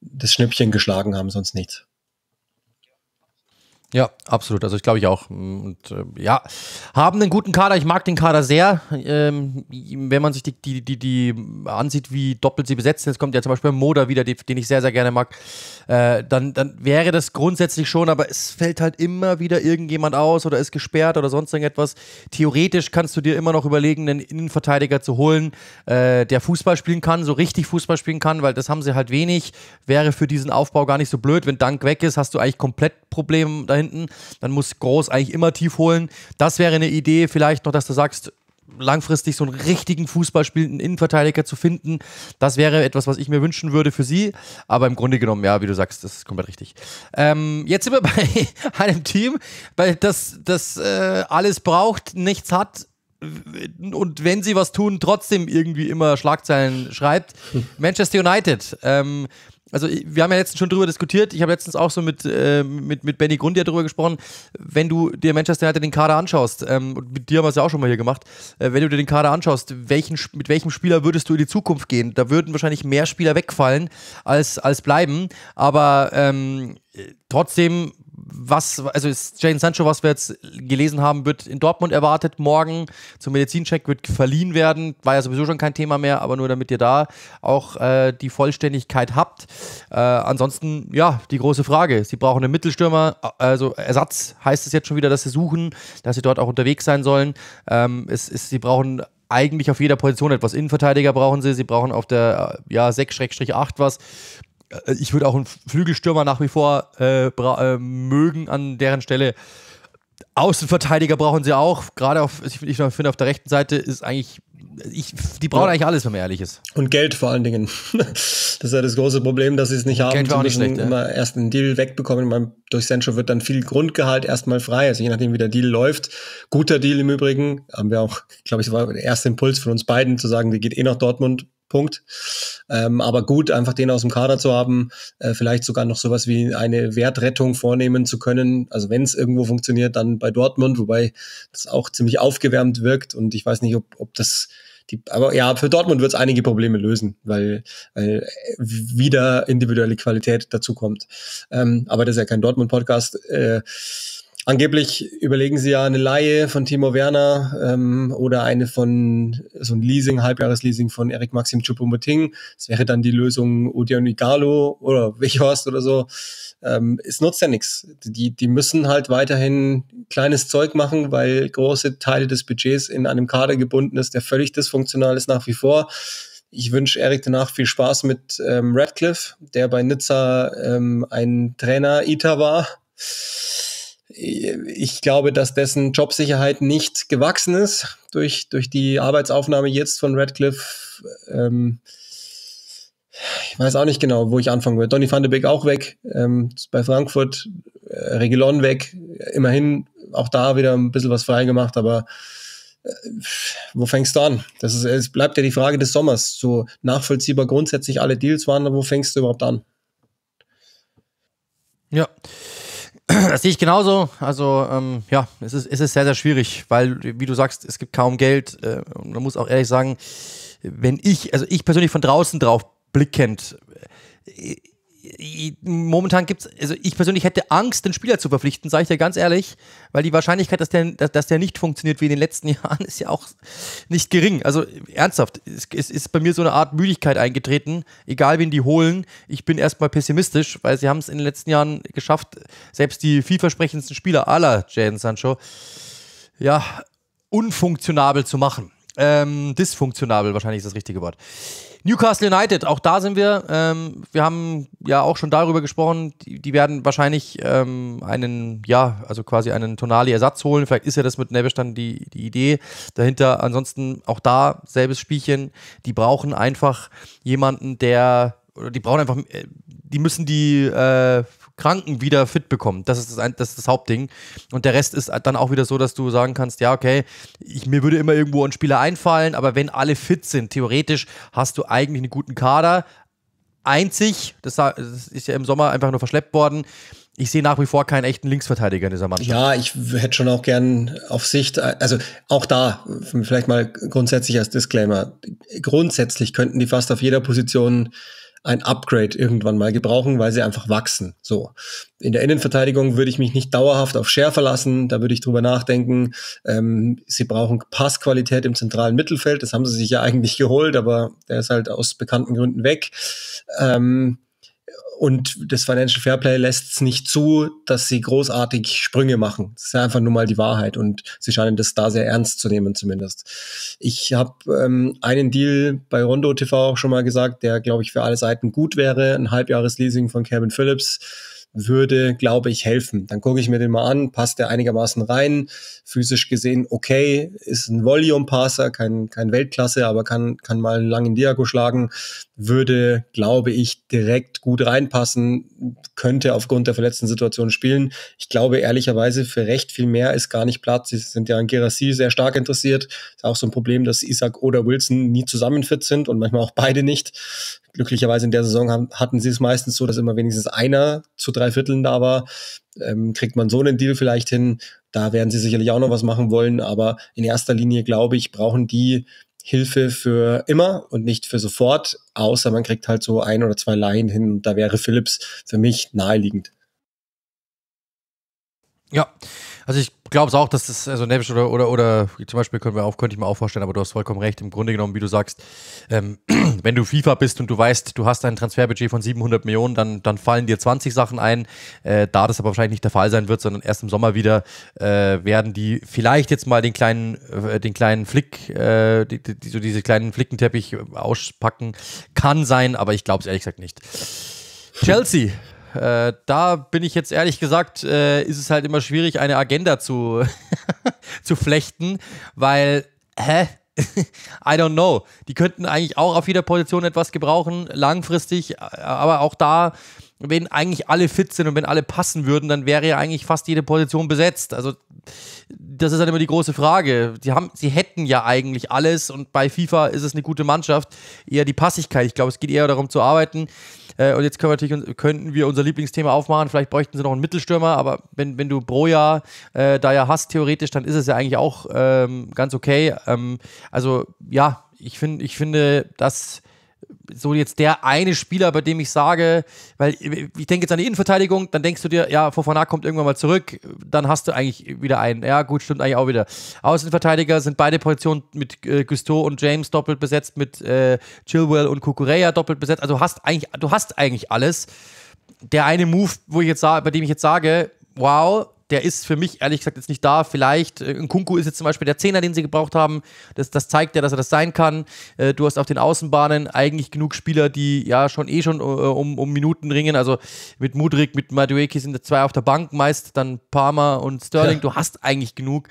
das Schnippchen geschlagen haben, sonst nichts. Ja, absolut. Also ich glaube ich auch. Und äh, ja, haben einen guten Kader. Ich mag den Kader sehr. Ähm, wenn man sich die, die, die, die ansieht, wie doppelt sie besetzt sind, jetzt kommt ja zum Beispiel Moda wieder, die, den ich sehr, sehr gerne mag, äh, dann, dann wäre das grundsätzlich schon, aber es fällt halt immer wieder irgendjemand aus oder ist gesperrt oder sonst irgendetwas. Theoretisch kannst du dir immer noch überlegen, einen Innenverteidiger zu holen, äh, der Fußball spielen kann, so richtig Fußball spielen kann, weil das haben sie halt wenig. Wäre für diesen Aufbau gar nicht so blöd. Wenn Dank weg ist, hast du eigentlich komplett Probleme dahin hinten. Dann muss Groß eigentlich immer tief holen. Das wäre eine Idee, vielleicht noch, dass du sagst, langfristig so einen richtigen Fußball spielenden Innenverteidiger zu finden. Das wäre etwas, was ich mir wünschen würde für sie. Aber im Grunde genommen, ja, wie du sagst, das ist komplett richtig. Ähm, jetzt sind wir bei einem Team, weil das, das äh, alles braucht, nichts hat. Und wenn sie was tun, trotzdem irgendwie immer Schlagzeilen schreibt. Manchester United. Ähm, also wir haben ja letztens schon drüber diskutiert, ich habe letztens auch so mit, äh, mit, mit Benny Grund ja drüber gesprochen, wenn du dir Manchester United den Kader anschaust, ähm, und mit dir haben wir es ja auch schon mal hier gemacht, äh, wenn du dir den Kader anschaust, welchen, mit welchem Spieler würdest du in die Zukunft gehen? Da würden wahrscheinlich mehr Spieler wegfallen als, als bleiben, aber ähm, trotzdem was, also ist Jane Sancho, was wir jetzt gelesen haben, wird in Dortmund erwartet morgen. Zum Medizincheck wird verliehen werden. War ja sowieso schon kein Thema mehr, aber nur damit ihr da auch äh, die Vollständigkeit habt. Äh, ansonsten, ja, die große Frage. Sie brauchen einen Mittelstürmer, also Ersatz heißt es jetzt schon wieder, dass sie suchen, dass sie dort auch unterwegs sein sollen. Ähm, es, es, sie brauchen eigentlich auf jeder Position etwas. Innenverteidiger brauchen sie, sie brauchen auf der äh, ja, 6-8 was. Äh, ich würde auch einen Flügelstürmer nach wie vor äh, äh, mögen an deren Stelle. Außenverteidiger brauchen sie auch. Gerade auf, ich finde, auf der rechten Seite ist eigentlich, ich, die brauchen ja. eigentlich alles, wenn man ehrlich ist. Und Geld vor allen Dingen. das ist ja das große Problem, dass sie es nicht haben. Geld war auch nicht schlecht, immer ja. erst einen Deal wegbekommen. Meine, durch Sancho wird dann viel Grundgehalt erstmal frei. Also je nachdem, wie der Deal läuft. Guter Deal im Übrigen. Haben wir auch, glaube ich, war der erste Impuls von uns beiden zu sagen, die geht eh nach Dortmund Punkt. Ähm, aber gut, einfach den aus dem Kader zu haben, äh, vielleicht sogar noch sowas wie eine Wertrettung vornehmen zu können. Also wenn es irgendwo funktioniert, dann bei Dortmund, wobei das auch ziemlich aufgewärmt wirkt. Und ich weiß nicht, ob, ob das die, aber ja, für Dortmund wird es einige Probleme lösen, weil, weil wieder individuelle Qualität dazu kommt. Ähm, aber das ist ja kein Dortmund-Podcast. Äh, Angeblich überlegen sie ja eine Laie von Timo Werner ähm, oder eine von so ein Leasing, Halbjahresleasing von Eric Maxim Choupo-Moting. Das wäre dann die Lösung Odion Igalo oder Wichhorst oder so. Ähm, es nutzt ja nichts. Die, die müssen halt weiterhin kleines Zeug machen, weil große Teile des Budgets in einem Kader gebunden ist, der völlig dysfunktional ist nach wie vor. Ich wünsche Eric danach viel Spaß mit ähm, Radcliffe, der bei Nizza ähm, ein Trainer-Ita war ich glaube, dass dessen Jobsicherheit nicht gewachsen ist durch, durch die Arbeitsaufnahme jetzt von Radcliffe. Ähm, ich weiß auch nicht genau, wo ich anfangen würde. Donny van de Beek auch weg, ähm, bei Frankfurt, äh, Regulon weg, immerhin auch da wieder ein bisschen was frei gemacht, aber äh, wo fängst du an? Das ist, es bleibt ja die Frage des Sommers. So nachvollziehbar grundsätzlich alle Deals waren, aber wo fängst du überhaupt an? Ja. Das sehe ich genauso. Also ähm, ja, es ist, es ist sehr, sehr schwierig, weil, wie du sagst, es gibt kaum Geld. Äh, und man muss auch ehrlich sagen, wenn ich, also ich persönlich von draußen drauf blickend, äh, momentan gibt es, also ich persönlich hätte Angst, den Spieler zu verpflichten, sage ich dir ganz ehrlich, weil die Wahrscheinlichkeit, dass der, dass, dass der nicht funktioniert wie in den letzten Jahren, ist ja auch nicht gering. Also ernsthaft, es, es ist bei mir so eine Art Müdigkeit eingetreten, egal wen die holen. Ich bin erstmal pessimistisch, weil sie haben es in den letzten Jahren geschafft, selbst die vielversprechendsten Spieler aller Jaden Sancho, ja, unfunktionabel zu machen. Ähm, dysfunktionabel wahrscheinlich ist das richtige Wort. Newcastle United, auch da sind wir. Ähm, wir haben ja auch schon darüber gesprochen, die, die werden wahrscheinlich ähm, einen, ja, also quasi einen Tonali-Ersatz holen. Vielleicht ist ja das mit Neves dann die, die Idee dahinter. Ansonsten auch da selbes Spielchen. Die brauchen einfach jemanden, der, oder die brauchen einfach, äh, die müssen die äh, Kranken wieder fit bekommen. Das ist das, ein, das ist das, Hauptding. Und der Rest ist dann auch wieder so, dass du sagen kannst, ja, okay, ich, mir würde immer irgendwo ein Spieler einfallen, aber wenn alle fit sind, theoretisch hast du eigentlich einen guten Kader. Einzig, das, das ist ja im Sommer einfach nur verschleppt worden, ich sehe nach wie vor keinen echten Linksverteidiger in dieser Mannschaft. Ja, ich hätte schon auch gern auf Sicht, äh, also auch da vielleicht mal grundsätzlich als Disclaimer, grundsätzlich könnten die fast auf jeder Position ein Upgrade irgendwann mal gebrauchen, weil sie einfach wachsen. So. In der Innenverteidigung würde ich mich nicht dauerhaft auf Share verlassen, da würde ich drüber nachdenken. Ähm, sie brauchen Passqualität im zentralen Mittelfeld, das haben sie sich ja eigentlich geholt, aber der ist halt aus bekannten Gründen weg. Ähm, und das Financial Fairplay lässt es nicht zu, dass sie großartig Sprünge machen. Das ist einfach nur mal die Wahrheit. Und sie scheinen das da sehr ernst zu nehmen, zumindest. Ich habe ähm, einen Deal bei Rondo TV auch schon mal gesagt, der, glaube ich, für alle Seiten gut wäre. Ein Halbjahresleasing von Kevin Phillips würde, glaube ich, helfen. Dann gucke ich mir den mal an, passt der einigermaßen rein, physisch gesehen okay, ist ein Volume-Passer, kein, kein Weltklasse, aber kann, kann mal einen langen Diago schlagen, würde, glaube ich, direkt gut reinpassen, könnte aufgrund der verletzten Situation spielen. Ich glaube ehrlicherweise, für recht viel mehr ist gar nicht Platz. Sie sind ja an Gerassi sehr stark interessiert. Ist auch so ein Problem, dass Isaac oder Wilson nie zusammen fit sind und manchmal auch beide nicht glücklicherweise in der Saison haben, hatten sie es meistens so, dass immer wenigstens einer zu drei Vierteln da war. Ähm, kriegt man so einen Deal vielleicht hin? Da werden sie sicherlich auch noch was machen wollen, aber in erster Linie, glaube ich, brauchen die Hilfe für immer und nicht für sofort, außer man kriegt halt so ein oder zwei Laien hin. Da wäre Philips für mich naheliegend. Ja, also ich glaube es auch, dass das, also Navish oder, oder, oder zum Beispiel können wir auch, könnte ich mir auch vorstellen, aber du hast vollkommen recht, im Grunde genommen, wie du sagst, ähm, wenn du FIFA bist und du weißt, du hast ein Transferbudget von 700 Millionen, dann, dann fallen dir 20 Sachen ein, äh, da das aber wahrscheinlich nicht der Fall sein wird, sondern erst im Sommer wieder äh, werden die vielleicht jetzt mal den kleinen, äh, den kleinen Flick, äh, die, die, so diese kleinen Flickenteppich auspacken, kann sein, aber ich glaube es ehrlich gesagt nicht. Chelsea äh, da bin ich jetzt ehrlich gesagt, äh, ist es halt immer schwierig, eine Agenda zu, zu flechten, weil, hä? I don't know. Die könnten eigentlich auch auf jeder Position etwas gebrauchen, langfristig, äh, aber auch da, wenn eigentlich alle fit sind und wenn alle passen würden, dann wäre ja eigentlich fast jede Position besetzt. Also, das ist halt immer die große Frage. Die haben, sie hätten ja eigentlich alles und bei FIFA ist es eine gute Mannschaft. Eher die Passigkeit. Ich glaube, es geht eher darum zu arbeiten, äh, und jetzt können wir natürlich, könnten wir unser Lieblingsthema aufmachen. Vielleicht bräuchten sie noch einen Mittelstürmer, aber wenn, wenn du Broja äh, da ja hast, theoretisch, dann ist es ja eigentlich auch ähm, ganz okay. Ähm, also ja, ich, find, ich finde, dass so jetzt der eine Spieler, bei dem ich sage, weil äh, ich denke jetzt an die Innenverteidigung, dann denkst du dir, ja, Fofana kommt irgendwann mal zurück, dann hast du eigentlich wieder einen. Ja, gut, stimmt eigentlich auch wieder. Außenverteidiger sind beide Positionen mit äh, Gusto und James doppelt besetzt, mit äh, Chilwell und Kukureya doppelt besetzt. Also hast eigentlich, du hast eigentlich alles. Der eine Move, wo ich jetzt bei dem ich jetzt sage, wow, der ist für mich ehrlich gesagt jetzt nicht da. Vielleicht, äh, Kunku ist jetzt zum Beispiel der Zehner, den sie gebraucht haben. Das, das zeigt ja, dass er das sein kann. Äh, du hast auf den Außenbahnen eigentlich genug Spieler, die ja schon eh schon äh, um, um, Minuten ringen. Also mit Mudrik, mit Madueki sind zwei auf der Bank meist, dann Palmer und Sterling. Ja. Du hast eigentlich genug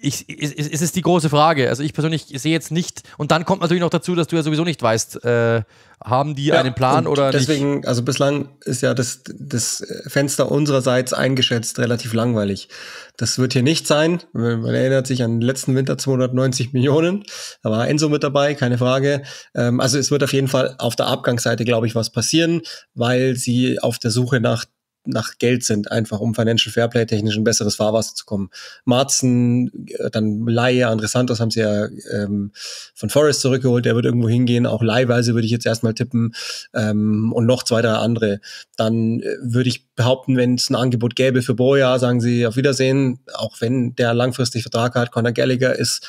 ich, ist, ist, ist es die große Frage. Also ich persönlich sehe jetzt nicht, und dann kommt natürlich noch dazu, dass du ja sowieso nicht weißt, äh, haben die ja, einen Plan oder deswegen, nicht? also bislang ist ja das, das Fenster unsererseits eingeschätzt relativ langweilig. Das wird hier nicht sein. Man erinnert sich an den letzten Winter 290 Millionen. Da war Enzo mit dabei, keine Frage. Ähm, also es wird auf jeden Fall auf der Abgangsseite, glaube ich, was passieren, weil sie auf der Suche nach nach Geld sind, einfach um Financial Fairplay technisch ein besseres Fahrwasser zu kommen. Marzen, äh, dann Laie, Andres Santos haben sie ja ähm, von Forrest zurückgeholt, der wird irgendwo hingehen, auch leihweise würde ich jetzt erstmal tippen ähm, und noch zwei, drei andere. Dann äh, würde ich behaupten, wenn es ein Angebot gäbe für Boja, sagen sie auf Wiedersehen, auch wenn der langfristig Vertrag hat, Conor Gallagher ist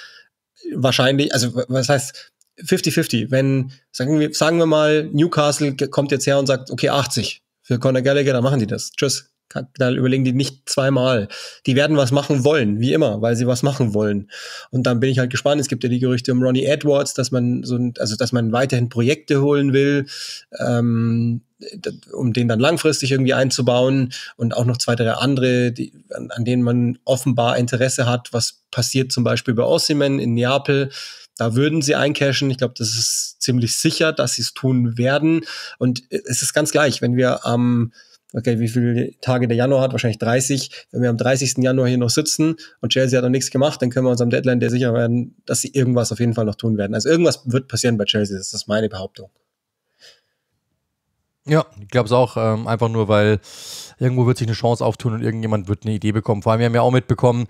wahrscheinlich, also was heißt 50-50, wenn, sagen wir, sagen wir mal, Newcastle kommt jetzt her und sagt, okay, 80, für Conor Gallagher, dann machen die das. Tschüss da überlegen die nicht zweimal. Die werden was machen wollen, wie immer, weil sie was machen wollen. Und dann bin ich halt gespannt. Es gibt ja die Gerüchte um Ronnie Edwards, dass man so, ein, also dass man weiterhin Projekte holen will, ähm, um den dann langfristig irgendwie einzubauen und auch noch zwei, drei andere, die, an, an denen man offenbar Interesse hat. Was passiert zum Beispiel bei Ossiman in Neapel? Da würden sie eincashen. Ich glaube, das ist ziemlich sicher, dass sie es tun werden. Und äh, es ist ganz gleich, wenn wir am ähm, okay, wie viele Tage der Januar hat, wahrscheinlich 30. Wenn wir am 30. Januar hier noch sitzen und Chelsea hat noch nichts gemacht, dann können wir uns am Deadline der sicher werden, dass sie irgendwas auf jeden Fall noch tun werden. Also irgendwas wird passieren bei Chelsea, das ist meine Behauptung. Ja, ich glaube es auch. Ähm, einfach nur, weil irgendwo wird sich eine Chance auftun und irgendjemand wird eine Idee bekommen. Vor allem, wir haben ja auch mitbekommen,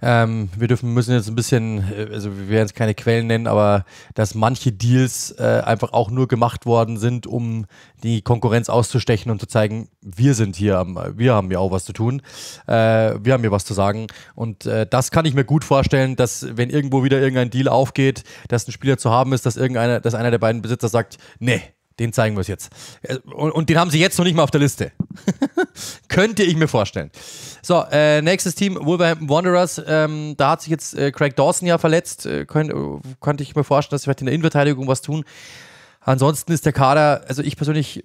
ähm, wir dürfen, müssen jetzt ein bisschen, äh, also wir werden es keine Quellen nennen, aber dass manche Deals äh, einfach auch nur gemacht worden sind, um die Konkurrenz auszustechen und zu zeigen, wir sind hier, wir haben ja auch was zu tun, äh, wir haben hier was zu sagen. Und äh, das kann ich mir gut vorstellen, dass wenn irgendwo wieder irgendein Deal aufgeht, dass ein Spieler zu haben ist, dass irgendeiner, dass einer der beiden Besitzer sagt, nee, den zeigen wir es jetzt. Äh, und, und, den haben sie jetzt noch nicht mal auf der Liste. Könnte ich mir vorstellen. So, äh, nächstes Team, Wolverhampton Wanderers. Ähm, da hat sich jetzt äh, Craig Dawson ja verletzt. Äh, könnt, äh, konnte ich mir vorstellen, dass sie vielleicht in der Innenverteidigung was tun. Ansonsten ist der Kader, also ich persönlich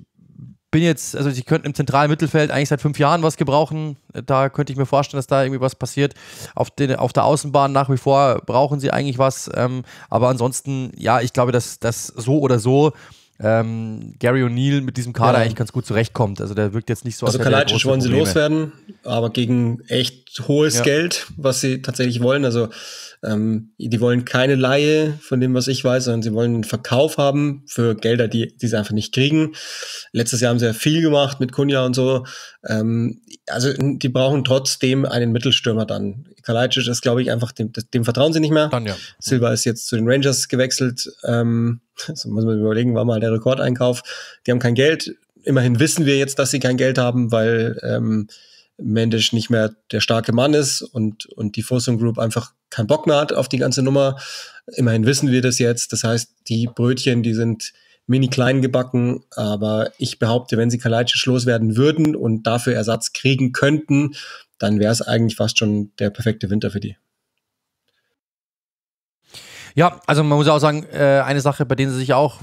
bin jetzt, also sie könnten im zentralen Mittelfeld eigentlich seit fünf Jahren was gebrauchen. Da könnte ich mir vorstellen, dass da irgendwie was passiert. Auf, den, auf der Außenbahn nach wie vor brauchen sie eigentlich was. Ähm, aber ansonsten, ja, ich glaube, dass das so oder so ähm, Gary O'Neill mit diesem Kader ja. eigentlich ganz gut zurechtkommt. Also der wirkt jetzt nicht so Also Kalajdzic wollen sie loswerden, aber gegen echt hohes ja. Geld, was sie tatsächlich wollen. Also ähm, die wollen keine Laie von dem, was ich weiß, sondern sie wollen einen Verkauf haben für Gelder, die, die sie einfach nicht kriegen. Letztes Jahr haben sie ja viel gemacht mit Kunja und so. Ähm, also die brauchen trotzdem einen Mittelstürmer dann. Kalajdzic ist, glaube ich, einfach, dem, dem vertrauen sie nicht mehr. Dann ja. Silva ist jetzt zu den Rangers gewechselt. Ähm, so muss man überlegen, war mal der Rekordeinkauf. Die haben kein Geld. Immerhin wissen wir jetzt, dass sie kein Geld haben, weil ähm, Mendes nicht mehr der starke Mann ist und, und die Forsum Group einfach keinen Bock mehr hat auf die ganze Nummer. Immerhin wissen wir das jetzt. Das heißt, die Brötchen, die sind mini klein gebacken. Aber ich behaupte, wenn sie Kalajdzic loswerden würden und dafür Ersatz kriegen könnten, dann wäre es eigentlich fast schon der perfekte Winter für die. Ja, also man muss auch sagen, äh, eine Sache, bei denen sie sich auch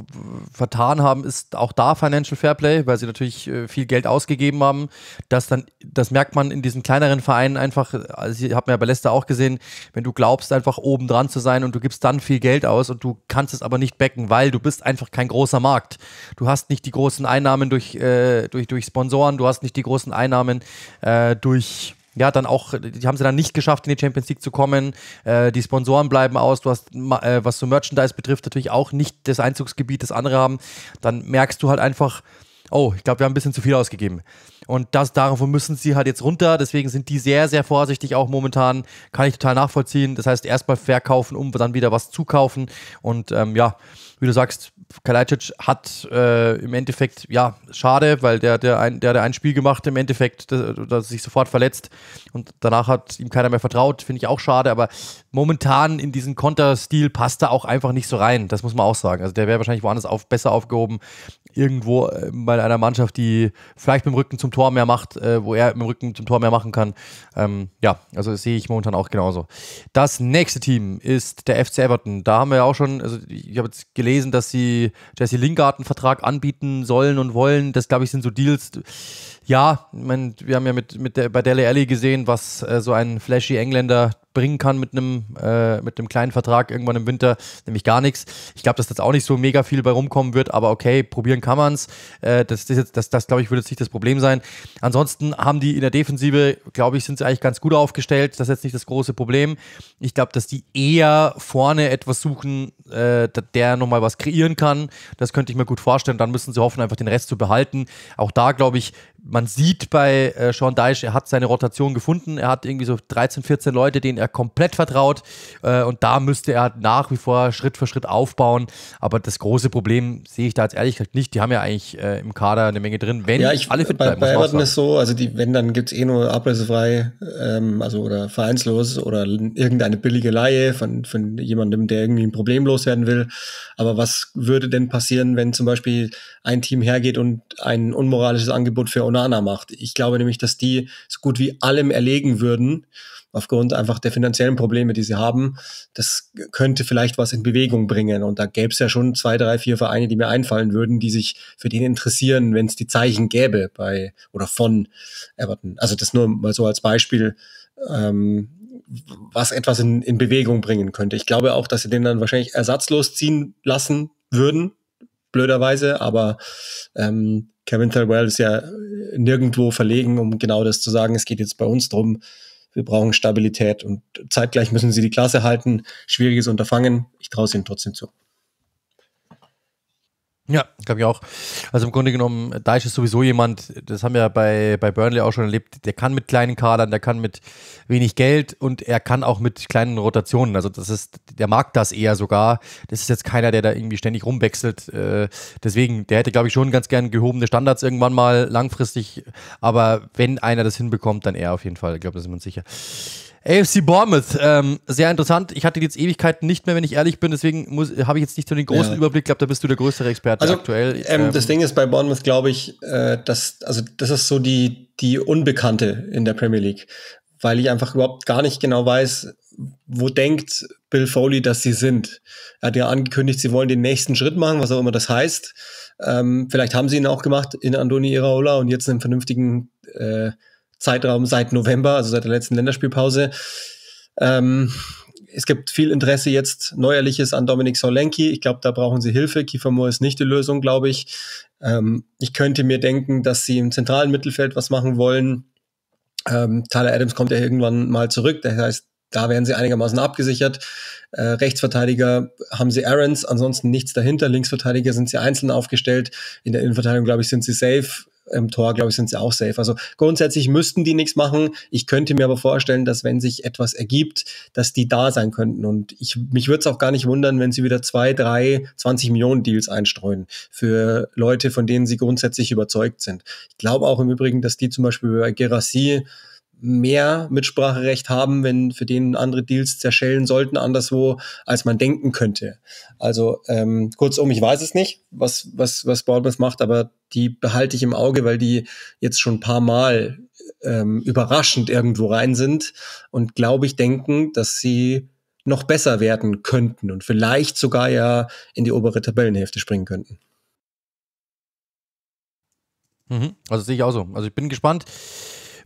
vertan haben, ist auch da Financial Fairplay, weil sie natürlich äh, viel Geld ausgegeben haben. Das, dann, das merkt man in diesen kleineren Vereinen einfach. Also ich habe mir ja bei Leicester auch gesehen, wenn du glaubst, einfach oben dran zu sein und du gibst dann viel Geld aus und du kannst es aber nicht backen, weil du bist einfach kein großer Markt. Du hast nicht die großen Einnahmen durch, äh, durch, durch Sponsoren, du hast nicht die großen Einnahmen äh, durch ja, dann auch, die haben sie dann nicht geschafft, in die Champions League zu kommen. Äh, die Sponsoren bleiben aus. Du hast, äh, was so Merchandise betrifft, natürlich auch nicht das Einzugsgebiet, das andere haben. Dann merkst du halt einfach, oh, ich glaube, wir haben ein bisschen zu viel ausgegeben. Und das, davon müssen sie halt jetzt runter. Deswegen sind die sehr, sehr vorsichtig auch momentan. Kann ich total nachvollziehen. Das heißt, erstmal verkaufen, um dann wieder was zu kaufen. Und ähm, ja, wie du sagst, Kalajdzic hat äh, im Endeffekt, ja, schade, weil der, der, ein, der, der ein Spiel gemacht im Endeffekt, dass sich sofort verletzt und danach hat ihm keiner mehr vertraut, finde ich auch schade, aber momentan in diesen Konterstil passt er auch einfach nicht so rein, das muss man auch sagen. Also der wäre wahrscheinlich woanders auf, besser aufgehoben, irgendwo äh, bei einer Mannschaft, die vielleicht mit dem Rücken zum Tor mehr macht, äh, wo er mit dem Rücken zum Tor mehr machen kann. Ähm, ja, also das sehe ich momentan auch genauso. Das nächste Team ist der FC Everton. Da haben wir auch schon, also ich habe jetzt gelesen, dass sie Jesse Lingard einen Vertrag anbieten sollen und wollen. Das, glaube ich, sind so Deals ja, ich mein, wir haben ja mit, mit der, bei Dele Alli gesehen, was äh, so ein flashy Engländer bringen kann mit einem äh, mit einem kleinen Vertrag irgendwann im Winter, nämlich gar nichts. Ich glaube, dass das auch nicht so mega viel bei rumkommen wird, aber okay, probieren kann man es. Äh, das das, das, das glaube ich, würde jetzt nicht das Problem sein. Ansonsten haben die in der Defensive, glaube ich, sind sie eigentlich ganz gut aufgestellt. Das ist jetzt nicht das große Problem. Ich glaube, dass die eher vorne etwas suchen, äh, der nochmal was kreieren kann. Das könnte ich mir gut vorstellen. Dann müssen sie hoffen, einfach den Rest zu behalten. Auch da glaube ich, man sieht bei äh, Sean Deich, er hat seine Rotation gefunden. Er hat irgendwie so 13, 14 Leute, denen er komplett vertraut. Äh, und da müsste er halt nach wie vor Schritt für Schritt aufbauen. Aber das große Problem sehe ich da jetzt ehrlich gesagt nicht. Die haben ja eigentlich äh, im Kader eine Menge drin, wenn ja, ich, alle fit bleiben. Bei, bei Everton ist so, also die, wenn, dann gibt es eh nur ablösefrei, ähm, also oder vereinslos oder irgendeine billige Laie von, von jemandem, der irgendwie ein problemlos loswerden will. Aber was würde denn passieren, wenn zum Beispiel ein Team hergeht und ein unmoralisches Angebot für Onana macht? Ich glaube nämlich, dass die so gut wie allem erlegen würden, aufgrund einfach der finanziellen Probleme, die sie haben. Das könnte vielleicht was in Bewegung bringen. Und da gäbe es ja schon zwei, drei, vier Vereine, die mir einfallen würden, die sich für den interessieren, wenn es die Zeichen gäbe bei oder von Everton. Also das nur mal so als Beispiel. Ähm, was etwas in, in Bewegung bringen könnte. Ich glaube auch, dass sie den dann wahrscheinlich ersatzlos ziehen lassen würden, blöderweise, aber ähm, Kevin Tyrell ist ja nirgendwo verlegen, um genau das zu sagen. Es geht jetzt bei uns drum. Wir brauchen Stabilität und zeitgleich müssen sie die Klasse halten. Schwieriges Unterfangen. Ich traue es ihnen trotzdem zu. Ja, glaube ich auch. Also im Grunde genommen, Deich ist sowieso jemand, das haben wir bei, bei Burnley auch schon erlebt, der kann mit kleinen Kadern, der kann mit wenig Geld und er kann auch mit kleinen Rotationen. Also das ist, der mag das eher sogar. Das ist jetzt keiner, der da irgendwie ständig rumwechselt. Äh, deswegen, der hätte, glaube ich, schon ganz gern gehobene Standards irgendwann mal langfristig. Aber wenn einer das hinbekommt, dann er auf jeden Fall. Ich glaube, da sind wir uns sicher. AFC Bournemouth, ähm, sehr interessant. Ich hatte jetzt Ewigkeiten nicht mehr, wenn ich ehrlich bin, deswegen habe ich jetzt nicht so den großen ja. Überblick glaube, da bist du der größere Experte also, aktuell. Ähm, das ähm, Ding ist bei Bournemouth, glaube ich, äh, dass, also das ist so die, die Unbekannte in der Premier League, weil ich einfach überhaupt gar nicht genau weiß, wo denkt Bill Foley, dass sie sind. Er hat ja angekündigt, sie wollen den nächsten Schritt machen, was auch immer das heißt. Ähm, vielleicht haben sie ihn auch gemacht in Andoni Iraola und jetzt einen vernünftigen äh, Zeitraum seit November, also seit der letzten Länderspielpause. Ähm, es gibt viel Interesse jetzt neuerliches an Dominik Solenki. Ich glaube, da brauchen sie Hilfe. Kiefer Moore ist nicht die Lösung, glaube ich. Ähm, ich könnte mir denken, dass sie im zentralen Mittelfeld was machen wollen. Ähm, Tyler Adams kommt ja irgendwann mal zurück. Das heißt, da werden sie einigermaßen abgesichert. Äh, Rechtsverteidiger haben sie Aarons, ansonsten nichts dahinter. Linksverteidiger sind sie einzeln aufgestellt. In der Innenverteidigung, glaube ich, sind sie safe im Tor, glaube ich, sind sie auch safe. Also grundsätzlich müssten die nichts machen. Ich könnte mir aber vorstellen, dass wenn sich etwas ergibt, dass die da sein könnten. Und ich, mich würde es auch gar nicht wundern, wenn sie wieder zwei, drei, 20 Millionen Deals einstreuen für Leute, von denen sie grundsätzlich überzeugt sind. Ich glaube auch im Übrigen, dass die zum Beispiel bei Gerassie mehr Mitspracherecht haben, wenn für den andere Deals zerschellen sollten anderswo, als man denken könnte. Also ähm, kurzum, ich weiß es nicht, was, was, was Bournemouth macht, aber die behalte ich im Auge, weil die jetzt schon ein paar Mal ähm, überraschend irgendwo rein sind und glaube ich denken, dass sie noch besser werden könnten und vielleicht sogar ja in die obere Tabellenhälfte springen könnten. Mhm, also sehe ich auch so. Also ich bin gespannt.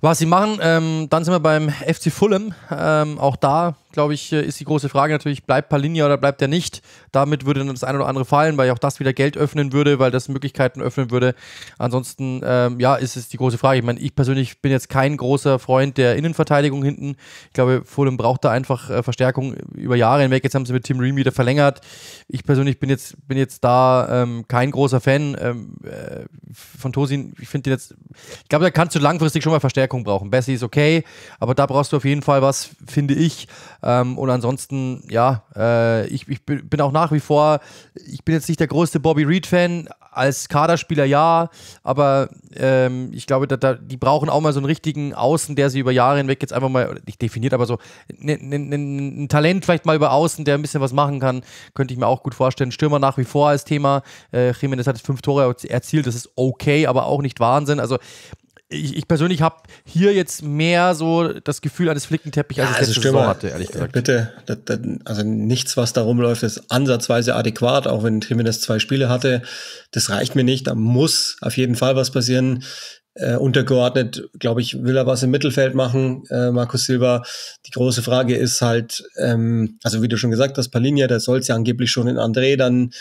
Was sie machen, ähm, dann sind wir beim FC Fulham. Ähm, auch da glaube ich, äh, ist die große Frage natürlich, bleibt Palinia oder bleibt er nicht? Damit würde dann das eine oder andere fallen, weil auch das wieder Geld öffnen würde, weil das Möglichkeiten öffnen würde. Ansonsten, ähm, ja, ist es die große Frage. Ich meine, ich persönlich bin jetzt kein großer Freund der Innenverteidigung hinten. Ich glaube, Fulham braucht da einfach äh, Verstärkung über Jahre hinweg. Jetzt haben sie mit Tim Ream wieder verlängert. Ich persönlich bin jetzt, bin jetzt da ähm, kein großer Fan ähm, äh, von Tosin. Ich finde den jetzt, ich glaube, da kannst du langfristig schon mal Verstärkung brauchen. Bessie ist okay, aber da brauchst du auf jeden Fall was, finde ich, ähm, und ansonsten, ja, äh, ich, ich bin auch nach wie vor, ich bin jetzt nicht der größte Bobby Reed-Fan, als Kaderspieler ja, aber ähm, ich glaube, da, da, die brauchen auch mal so einen richtigen Außen, der sie über Jahre hinweg jetzt einfach mal, nicht definiert, aber so ein ne, ne, ne, Talent vielleicht mal über Außen, der ein bisschen was machen kann, könnte ich mir auch gut vorstellen. Stürmer nach wie vor als Thema. Äh, Jiménez hat fünf Tore erzielt, das ist okay, aber auch nicht Wahnsinn. Also ich, ich persönlich habe hier jetzt mehr so das Gefühl eines Flickenteppichs, als ja, ich also letzte Saison hatte, ehrlich äh, gesagt. Bitte, das, das, also nichts, was da rumläuft, ist ansatzweise adäquat, auch wenn Jimenez zwei Spiele hatte. Das reicht mir nicht, da muss auf jeden Fall was passieren äh, untergeordnet, glaube ich, will er was im Mittelfeld machen, äh, Markus Silva. Die große Frage ist halt, ähm, also wie du schon gesagt hast, Palinia, da soll es ja angeblich schon in André dann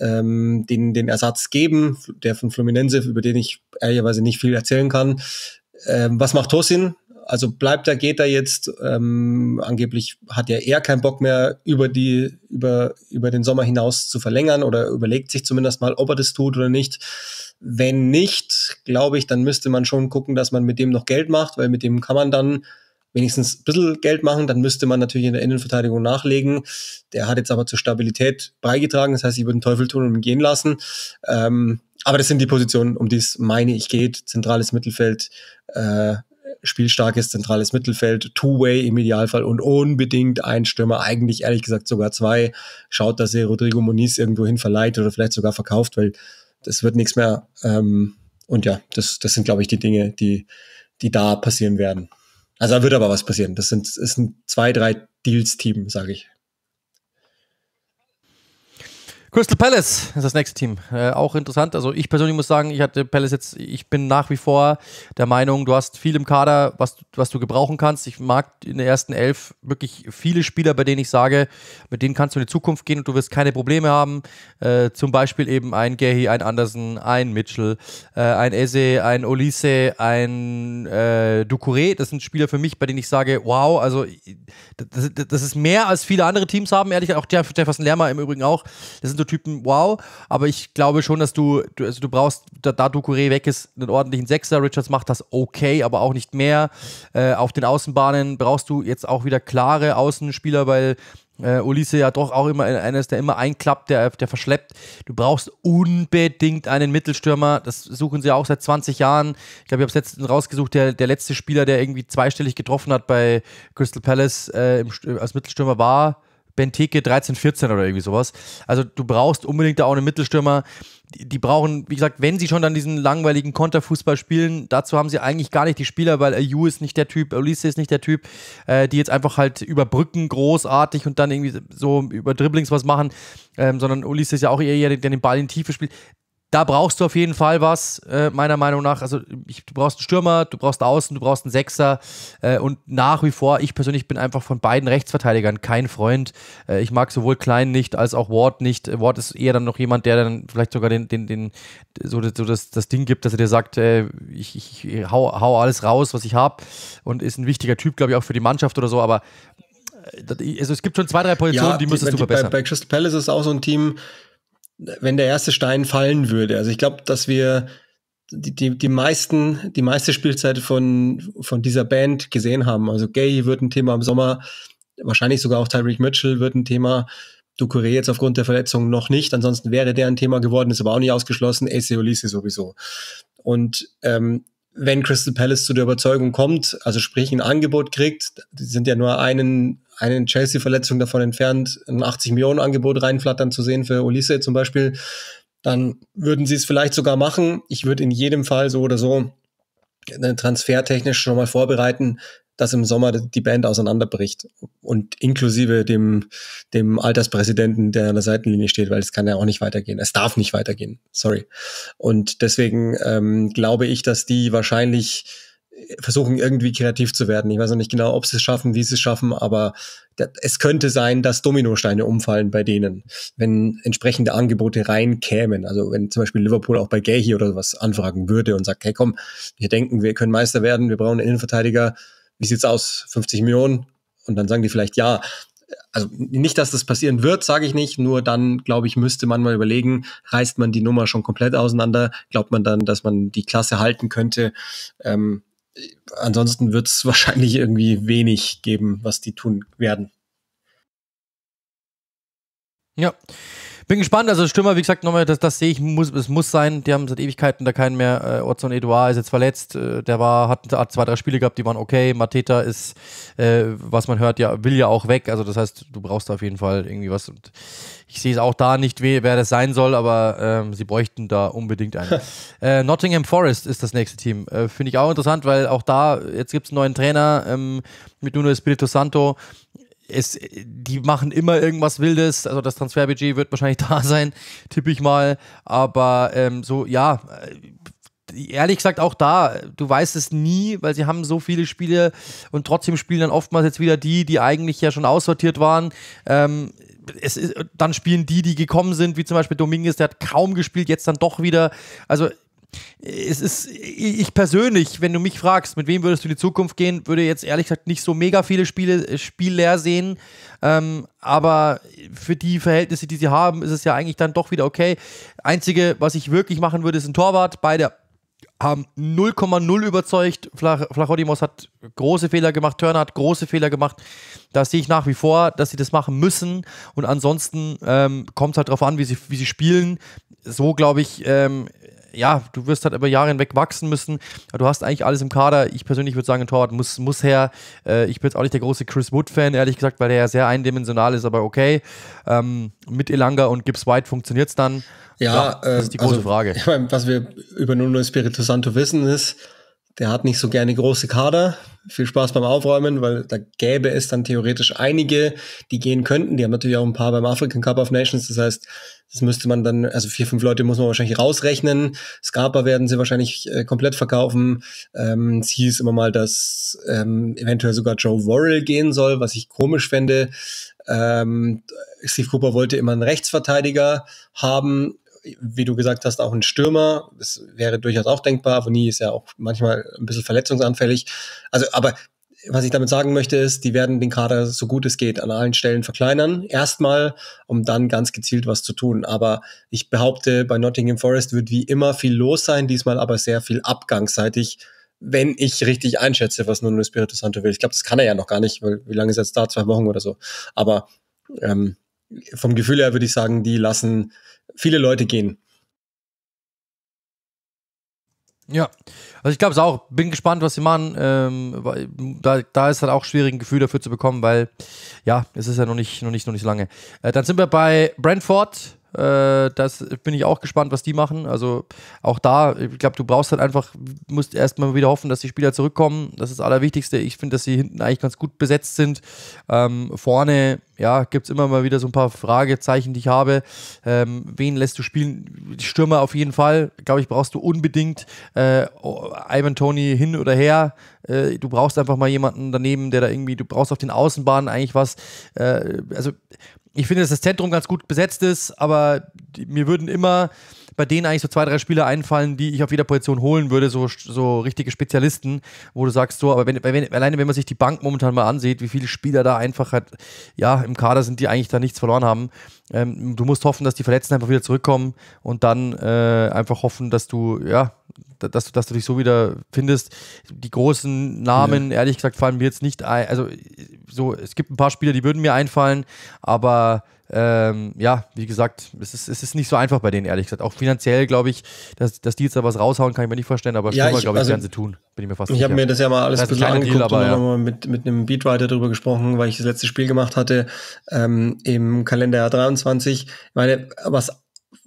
ähm, den, den Ersatz geben, der von Fluminense, über den ich ehrlicherweise nicht viel erzählen kann. Ähm, was macht Tosin? Also bleibt er, geht er jetzt? Ähm, angeblich hat ja er keinen Bock mehr, über, die, über, über den Sommer hinaus zu verlängern oder überlegt sich zumindest mal, ob er das tut oder nicht. Wenn nicht, glaube ich, dann müsste man schon gucken, dass man mit dem noch Geld macht, weil mit dem kann man dann wenigstens ein bisschen Geld machen. Dann müsste man natürlich in der Innenverteidigung nachlegen. Der hat jetzt aber zur Stabilität beigetragen. Das heißt, ich würde den Teufel tun und ihn gehen lassen. Ähm, aber das sind die Positionen, um die es, meine ich, geht. Zentrales Mittelfeld, äh, spielstarkes zentrales Mittelfeld, Two-Way im Idealfall und unbedingt ein Stürmer, eigentlich ehrlich gesagt sogar zwei. Schaut, dass ihr Rodrigo Moniz irgendwo hin verleiht oder vielleicht sogar verkauft, weil das wird nichts mehr. Ähm, und ja, das, das sind, glaube ich, die Dinge, die, die da passieren werden. Also da wird aber was passieren. Das sind, das sind zwei, drei Deals-Team, sage ich. Crystal Palace ist das nächste Team. Äh, auch interessant. Also ich persönlich muss sagen, ich hatte Palace jetzt, ich bin nach wie vor der Meinung, du hast viel im Kader, was, was du gebrauchen kannst. Ich mag in der ersten Elf wirklich viele Spieler, bei denen ich sage, mit denen kannst du in die Zukunft gehen und du wirst keine Probleme haben. Äh, zum Beispiel eben ein Gehi, ein Andersen, ein Mitchell, äh, ein Eze, ein Olise, ein äh, Ducouré. Das sind Spieler für mich, bei denen ich sage, wow, also das, das ist mehr als viele andere Teams haben, ehrlich, gesagt, auch Jefferson Lerma im Übrigen auch. Das sind so Typen wow, aber ich glaube schon, dass du, du also du brauchst, da, da Ducouré weg ist, einen ordentlichen Sechser. Richards macht das okay, aber auch nicht mehr. Äh, auf den Außenbahnen brauchst du jetzt auch wieder klare Außenspieler, weil äh, Ulisse ja doch auch immer einer ist, der immer einklappt, der, der verschleppt. Du brauchst unbedingt einen Mittelstürmer. Das suchen sie auch seit 20 Jahren. Ich glaube, ich habe es letztens rausgesucht, der, der letzte Spieler, der irgendwie zweistellig getroffen hat bei Crystal Palace äh, im, als Mittelstürmer war Benteke 13, 14 oder irgendwie sowas. Also du brauchst unbedingt da auch einen Mittelstürmer. Die, die brauchen, wie gesagt, wenn sie schon dann diesen langweiligen Konterfußball spielen, dazu haben sie eigentlich gar nicht die Spieler, weil Ayu ist nicht der Typ, Ulisse ist nicht der Typ, äh, die jetzt einfach halt überbrücken großartig und dann irgendwie so über Dribblings was machen, ähm, sondern Ulisse ist ja auch eher der, der den Ball in Tiefe spielt da brauchst du auf jeden Fall was, äh, meiner Meinung nach. Also ich, du brauchst einen Stürmer, du brauchst einen Außen, du brauchst einen Sechser. Äh, und nach wie vor, ich persönlich bin einfach von beiden Rechtsverteidigern kein Freund. Äh, ich mag sowohl Klein nicht als auch Ward nicht. Äh, Ward ist eher dann noch jemand, der dann vielleicht sogar den, den, den, so, so das, das Ding gibt, dass er dir sagt, äh, ich, ich, ich hau, hau, alles raus, was ich habe. Und ist ein wichtiger Typ, glaube ich, auch für die Mannschaft oder so. Aber äh, also es gibt schon zwei, drei Positionen, ja, die müsstest die, du verbessern. Bei, bei Crystal Palace ist auch so ein Team, wenn der erste Stein fallen würde. Also ich glaube, dass wir die, die, die meisten, die meiste Spielzeit von, von dieser Band gesehen haben. Also Gay wird ein Thema im Sommer, wahrscheinlich sogar auch Tyreek Mitchell wird ein Thema. Ducouré jetzt aufgrund der Verletzung noch nicht, ansonsten wäre der ein Thema geworden, ist aber auch nicht ausgeschlossen. AC Olise sowieso. Und ähm, wenn Crystal Palace zu der Überzeugung kommt, also sprich ein Angebot kriegt, die sind ja nur einen eine Chelsea-Verletzung davon entfernt, ein 80-Millionen-Angebot reinflattern zu sehen für Olise zum Beispiel, dann würden sie es vielleicht sogar machen. Ich würde in jedem Fall so oder so transfertechnisch schon mal vorbereiten, dass im Sommer die Band auseinanderbricht und inklusive dem, dem Alterspräsidenten, der an der Seitenlinie steht, weil es kann ja auch nicht weitergehen. Es darf nicht weitergehen, sorry. Und deswegen ähm, glaube ich, dass die wahrscheinlich versuchen irgendwie kreativ zu werden. Ich weiß noch nicht genau, ob sie es schaffen, wie sie es schaffen, aber es könnte sein, dass Dominosteine umfallen bei denen, wenn entsprechende Angebote reinkämen. Also wenn zum Beispiel Liverpool auch bei Gahi oder was anfragen würde und sagt, hey komm, wir denken, wir können Meister werden, wir brauchen einen Innenverteidiger, wie sieht's aus? 50 Millionen? Und dann sagen die vielleicht ja. Also nicht, dass das passieren wird, sage ich nicht, nur dann, glaube ich, müsste man mal überlegen, reißt man die Nummer schon komplett auseinander, glaubt man dann, dass man die Klasse halten könnte. Ähm, ansonsten wird es wahrscheinlich irgendwie wenig geben, was die tun werden. Ja, bin gespannt, also Stürmer, wie gesagt, nochmal, das, das sehe ich, muss, es muss sein. Die haben seit Ewigkeiten da keinen mehr. Äh, Orson Eduard ist jetzt verletzt. Äh, der war, hat, hat, zwei, drei Spiele gehabt, die waren okay. Mateta ist, äh, was man hört, ja, will ja auch weg. Also das heißt, du brauchst da auf jeden Fall irgendwie was. Und ich sehe es auch da nicht, weh, wer das sein soll, aber ähm, sie bräuchten da unbedingt einen. äh, Nottingham Forest ist das nächste Team. Äh, Finde ich auch interessant, weil auch da, jetzt gibt es einen neuen Trainer ähm, mit Nuno Espirito Santo es, die machen immer irgendwas Wildes, also das Transferbudget wird wahrscheinlich da sein, tippe ich mal. Aber ähm, so, ja, äh, ehrlich gesagt auch da, du weißt es nie, weil sie haben so viele Spiele und trotzdem spielen dann oftmals jetzt wieder die, die eigentlich ja schon aussortiert waren. Ähm, ist, dann spielen die, die gekommen sind, wie zum Beispiel Dominguez, der hat kaum gespielt, jetzt dann doch wieder. Also es ist, ich persönlich, wenn du mich fragst, mit wem würdest du in die Zukunft gehen, würde jetzt ehrlich gesagt nicht so mega viele Spiele, äh, Spieler sehen. Ähm, aber für die Verhältnisse, die sie haben, ist es ja eigentlich dann doch wieder okay. Einzige, was ich wirklich machen würde, ist ein Torwart. Beide haben 0,0 überzeugt. Flach, Flachodimos hat große Fehler gemacht, Turner hat große Fehler gemacht. Das sehe ich nach wie vor, dass sie das machen müssen. Und ansonsten ähm, kommt es halt darauf an, wie sie, wie sie spielen. So, glaube ich, ähm, ja, du wirst halt über Jahre hinweg wachsen müssen. Du hast eigentlich alles im Kader. Ich persönlich würde sagen, ein Torwart muss, muss her. Äh, ich bin jetzt auch nicht der große Chris Wood-Fan, ehrlich gesagt, weil der ja sehr eindimensional ist, aber okay. Ähm, mit Elanga und Gibbs White funktioniert es dann. Ja, ja, das ähm, ist die große also, Frage. Ich meine, was wir über Nuno Espirito Santo wissen, ist, der hat nicht so gerne große Kader. Viel Spaß beim Aufräumen, weil da gäbe es dann theoretisch einige, die gehen könnten. Die haben natürlich auch ein paar beim African Cup of Nations. Das heißt, das müsste man dann, also vier, fünf Leute muss man wahrscheinlich rausrechnen. Scarpa werden sie wahrscheinlich äh, komplett verkaufen. Ähm, es hieß immer mal, dass ähm, eventuell sogar Joe Worrell gehen soll, was ich komisch fände. Ähm, Steve Cooper wollte immer einen Rechtsverteidiger haben wie du gesagt hast, auch ein Stürmer. Das wäre durchaus auch denkbar. Avoni ist ja auch manchmal ein bisschen verletzungsanfällig. Also, aber was ich damit sagen möchte, ist, die werden den Kader so gut es geht an allen Stellen verkleinern. Erstmal, um dann ganz gezielt was zu tun. Aber ich behaupte, bei Nottingham Forest wird wie immer viel los sein, diesmal aber sehr viel abgangsseitig, wenn ich richtig einschätze, was nun Espirito Santo will. Ich glaube, das kann er ja noch gar nicht, weil wie lange ist er jetzt da? Zwei Wochen oder so. Aber ähm, vom Gefühl her würde ich sagen, die lassen viele Leute gehen. Ja, also ich glaube es auch. Bin gespannt, was sie machen. Ähm, da, da ist halt auch schwierig, ein Gefühl dafür zu bekommen, weil ja, es ist ja noch nicht, noch nicht, noch nicht lange. Äh, dann sind wir bei Brentford äh, das bin ich auch gespannt, was die machen. Also auch da, ich glaube, du brauchst halt einfach, musst erstmal wieder hoffen, dass die Spieler zurückkommen. Das ist das Allerwichtigste. Ich finde, dass sie hinten eigentlich ganz gut besetzt sind. Ähm, vorne, ja, gibt es immer mal wieder so ein paar Fragezeichen, die ich habe. Ähm, wen lässt du spielen? Die Stürmer auf jeden Fall. Glaube ich, brauchst du unbedingt äh, Ivan Tony hin oder her. Äh, du brauchst einfach mal jemanden daneben, der da irgendwie, du brauchst auf den Außenbahnen eigentlich was. Äh, also ich finde, dass das Zentrum ganz gut besetzt ist, aber die, mir würden immer bei denen eigentlich so zwei, drei Spieler einfallen, die ich auf jeder Position holen würde, so, so richtige Spezialisten, wo du sagst, so, aber wenn, wenn, alleine wenn man sich die Bank momentan mal ansieht, wie viele Spieler da einfach halt, ja, im Kader sind, die eigentlich da nichts verloren haben. Ähm, du musst hoffen, dass die Verletzten einfach wieder zurückkommen und dann äh, einfach hoffen, dass du, ja, dass, dass du dich so wieder findest. Die großen Namen, ja. ehrlich gesagt, fallen mir jetzt nicht ein. Also, so, es gibt ein paar Spieler, die würden mir einfallen, aber ähm, ja, wie gesagt, es ist, es ist nicht so einfach bei denen, ehrlich gesagt. Auch finanziell, glaube ich, dass, dass die jetzt da was raushauen, kann ich mir nicht vorstellen, aber ja, Stürmer, glaube ich, also, werden sie tun. Bin ich mir fast Ich habe mir das ja mal alles ein bisschen angeguckt Deal, aber, und ja. mal mit, mit einem Beatwriter darüber gesprochen, weil ich das letzte Spiel gemacht hatte ähm, im Kalenderjahr 23. Ich meine, was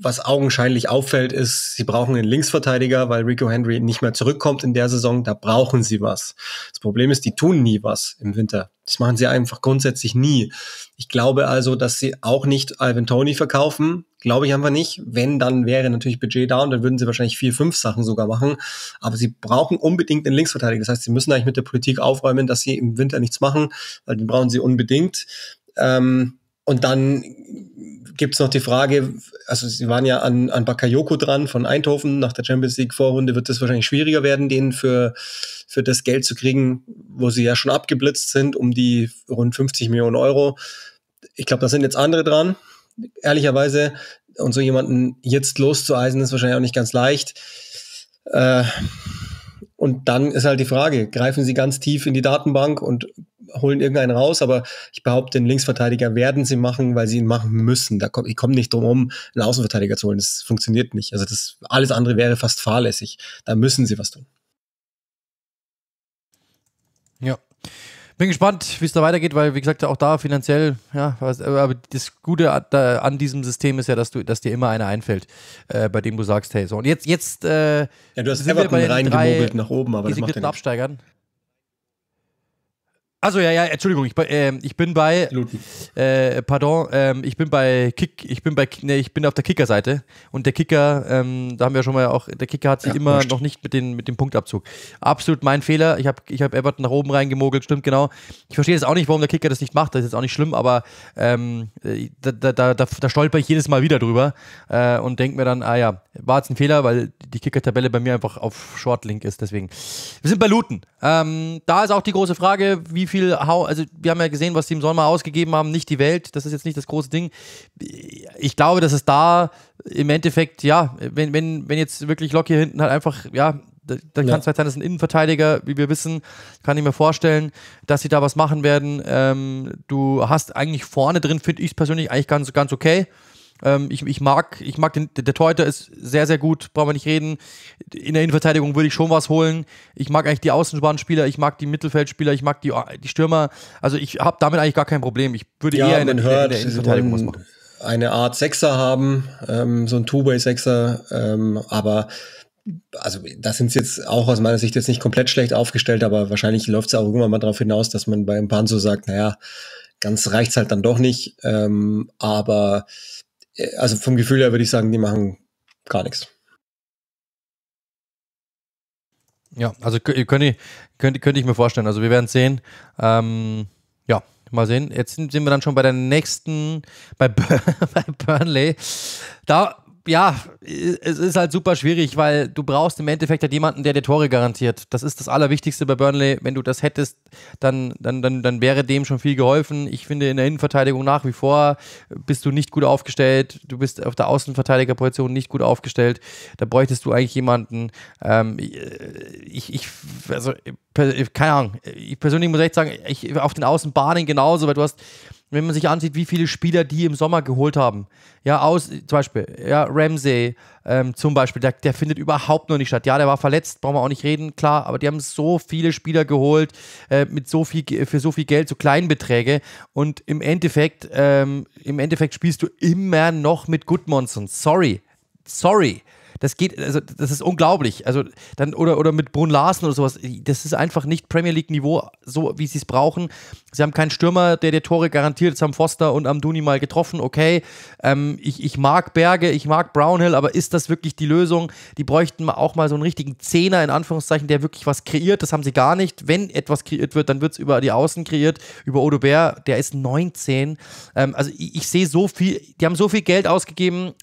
was augenscheinlich auffällt, ist, sie brauchen einen Linksverteidiger, weil Rico Henry nicht mehr zurückkommt in der Saison. Da brauchen sie was. Das Problem ist, die tun nie was im Winter. Das machen sie einfach grundsätzlich nie. Ich glaube also, dass sie auch nicht Alvin Tony verkaufen. Glaube ich einfach nicht. Wenn, dann wäre natürlich Budget down, dann würden sie wahrscheinlich vier, fünf Sachen sogar machen. Aber sie brauchen unbedingt einen Linksverteidiger. Das heißt, sie müssen eigentlich mit der Politik aufräumen, dass sie im Winter nichts machen, weil den brauchen sie unbedingt. Ähm, und dann gibt es noch die Frage, also sie waren ja an, an Bakayoko dran von Eindhoven, nach der Champions League-Vorrunde wird es wahrscheinlich schwieriger werden, den für, für das Geld zu kriegen, wo sie ja schon abgeblitzt sind, um die rund 50 Millionen Euro. Ich glaube, da sind jetzt andere dran, ehrlicherweise. Und so jemanden jetzt loszueisen, ist wahrscheinlich auch nicht ganz leicht. Äh, und dann ist halt die Frage, greifen sie ganz tief in die Datenbank und holen irgendeinen raus, aber ich behaupte, den Linksverteidiger werden sie machen, weil sie ihn machen müssen. Da komm, ich komme nicht drum um, einen Außenverteidiger zu holen. Das funktioniert nicht. Also das alles andere wäre fast fahrlässig. Da müssen sie was tun. Bin gespannt, wie es da weitergeht, weil, wie gesagt, auch da finanziell, ja, aber das Gute an diesem System ist ja, dass, du, dass dir immer einer einfällt, äh, bei dem du sagst, hey, so. Und jetzt, jetzt. Äh, ja, du hast Everton reingemogelt nach oben, aber das macht ja Absteigern. Also ja, ja, Entschuldigung, ich, äh, ich bin bei äh, pardon, ähm, ich bin bei Kick, ich bin bei nee, ich bin auf der Kicker-Seite und der Kicker, ähm, da haben wir schon mal auch, der Kicker hat sich ja, immer wurscht. noch nicht mit, den, mit dem Punktabzug. Absolut mein Fehler. Ich habe ich hab Everton nach oben reingemogelt, stimmt genau. Ich verstehe jetzt auch nicht, warum der Kicker das nicht macht, das ist jetzt auch nicht schlimm, aber ähm, äh, da, da, da, da stolper ich jedes Mal wieder drüber äh, und denke mir dann, ah ja, war jetzt ein Fehler, weil die Kicker-Tabelle bei mir einfach auf Shortlink ist, deswegen. Wir sind bei Luton. Ähm, da ist auch die große Frage, wie viel, also wir haben ja gesehen, was die im Sommer ausgegeben haben, nicht die Welt, das ist jetzt nicht das große Ding. Ich glaube, dass es da im Endeffekt, ja, wenn, wenn, wenn jetzt wirklich Lok hier hinten halt einfach, ja, da, ja. kann es halt sein, dass ein Innenverteidiger, wie wir wissen, kann ich mir vorstellen, dass sie da was machen werden. Ähm, du hast eigentlich vorne drin, finde ich es persönlich, eigentlich ganz, ganz okay. Ähm, ich, ich mag, ich mag den, der Torhüter ist sehr, sehr gut, brauchen wir nicht reden. In der Innenverteidigung würde ich schon was holen. Ich mag eigentlich die Außenbahnspieler, ich mag die Mittelfeldspieler, ich mag die, die Stürmer. Also ich habe damit eigentlich gar kein Problem. Ich würde ja, eher in, der, hört, in der Innenverteidigung was machen. Eine Art Sechser haben, ähm, so ein Two-Way-Sechser, ähm, aber also das sind jetzt auch aus meiner Sicht jetzt nicht komplett schlecht aufgestellt, aber wahrscheinlich läuft es auch irgendwann mal darauf hinaus, dass man bei Panzo sagt, naja, ganz reicht's halt dann doch nicht. Ähm, aber äh, also vom Gefühl her würde ich sagen, die machen gar nichts. Ja, also könnte könnt, könnt ich mir vorstellen. Also wir werden sehen. Ähm, ja, mal sehen. Jetzt sind, sind, wir dann schon bei der nächsten, bei, Bur bei Burnley. Da ja, es ist halt super schwierig, weil du brauchst im Endeffekt halt jemanden, der dir Tore garantiert. Das ist das Allerwichtigste bei Burnley. Wenn du das hättest, dann, dann, dann, dann wäre dem schon viel geholfen. Ich finde, in der Innenverteidigung nach wie vor bist du nicht gut aufgestellt. Du bist auf der Außenverteidigerposition nicht gut aufgestellt. Da bräuchtest du eigentlich jemanden. Ähm, ich, ich, also äh, keine Ahnung, ich persönlich muss echt sagen, ich, auf den Außenbahnen genauso, weil du hast, wenn man sich ansieht, wie viele Spieler die im Sommer geholt haben, ja, aus, zum Beispiel, ja, Ramsey ähm, zum Beispiel, der, der, findet überhaupt noch nicht statt. Ja, der war verletzt, brauchen wir auch nicht reden, klar, aber die haben so viele Spieler geholt, äh, mit so viel, für so viel Geld, so kleinen Beträge und im Endeffekt, ähm, im Endeffekt spielst du immer noch mit Goodmonson. Sorry, sorry. Das geht, also das ist unglaublich. Also dann oder oder mit Brun Larsen oder sowas. Das ist einfach nicht Premier League Niveau, so wie sie es brauchen. Sie haben keinen Stürmer, der dir Tore garantiert. Jetzt haben Foster und Amduni mal getroffen. Okay, ähm, ich, ich mag Berge, ich mag Brownhill, aber ist das wirklich die Lösung? Die bräuchten auch mal so einen richtigen Zehner in Anführungszeichen, der wirklich was kreiert. Das haben sie gar nicht. Wenn etwas kreiert wird, dann wird es über die Außen kreiert. Über Odo Bär, der ist 19. Ähm, also ich, ich sehe so viel. Die haben so viel Geld ausgegeben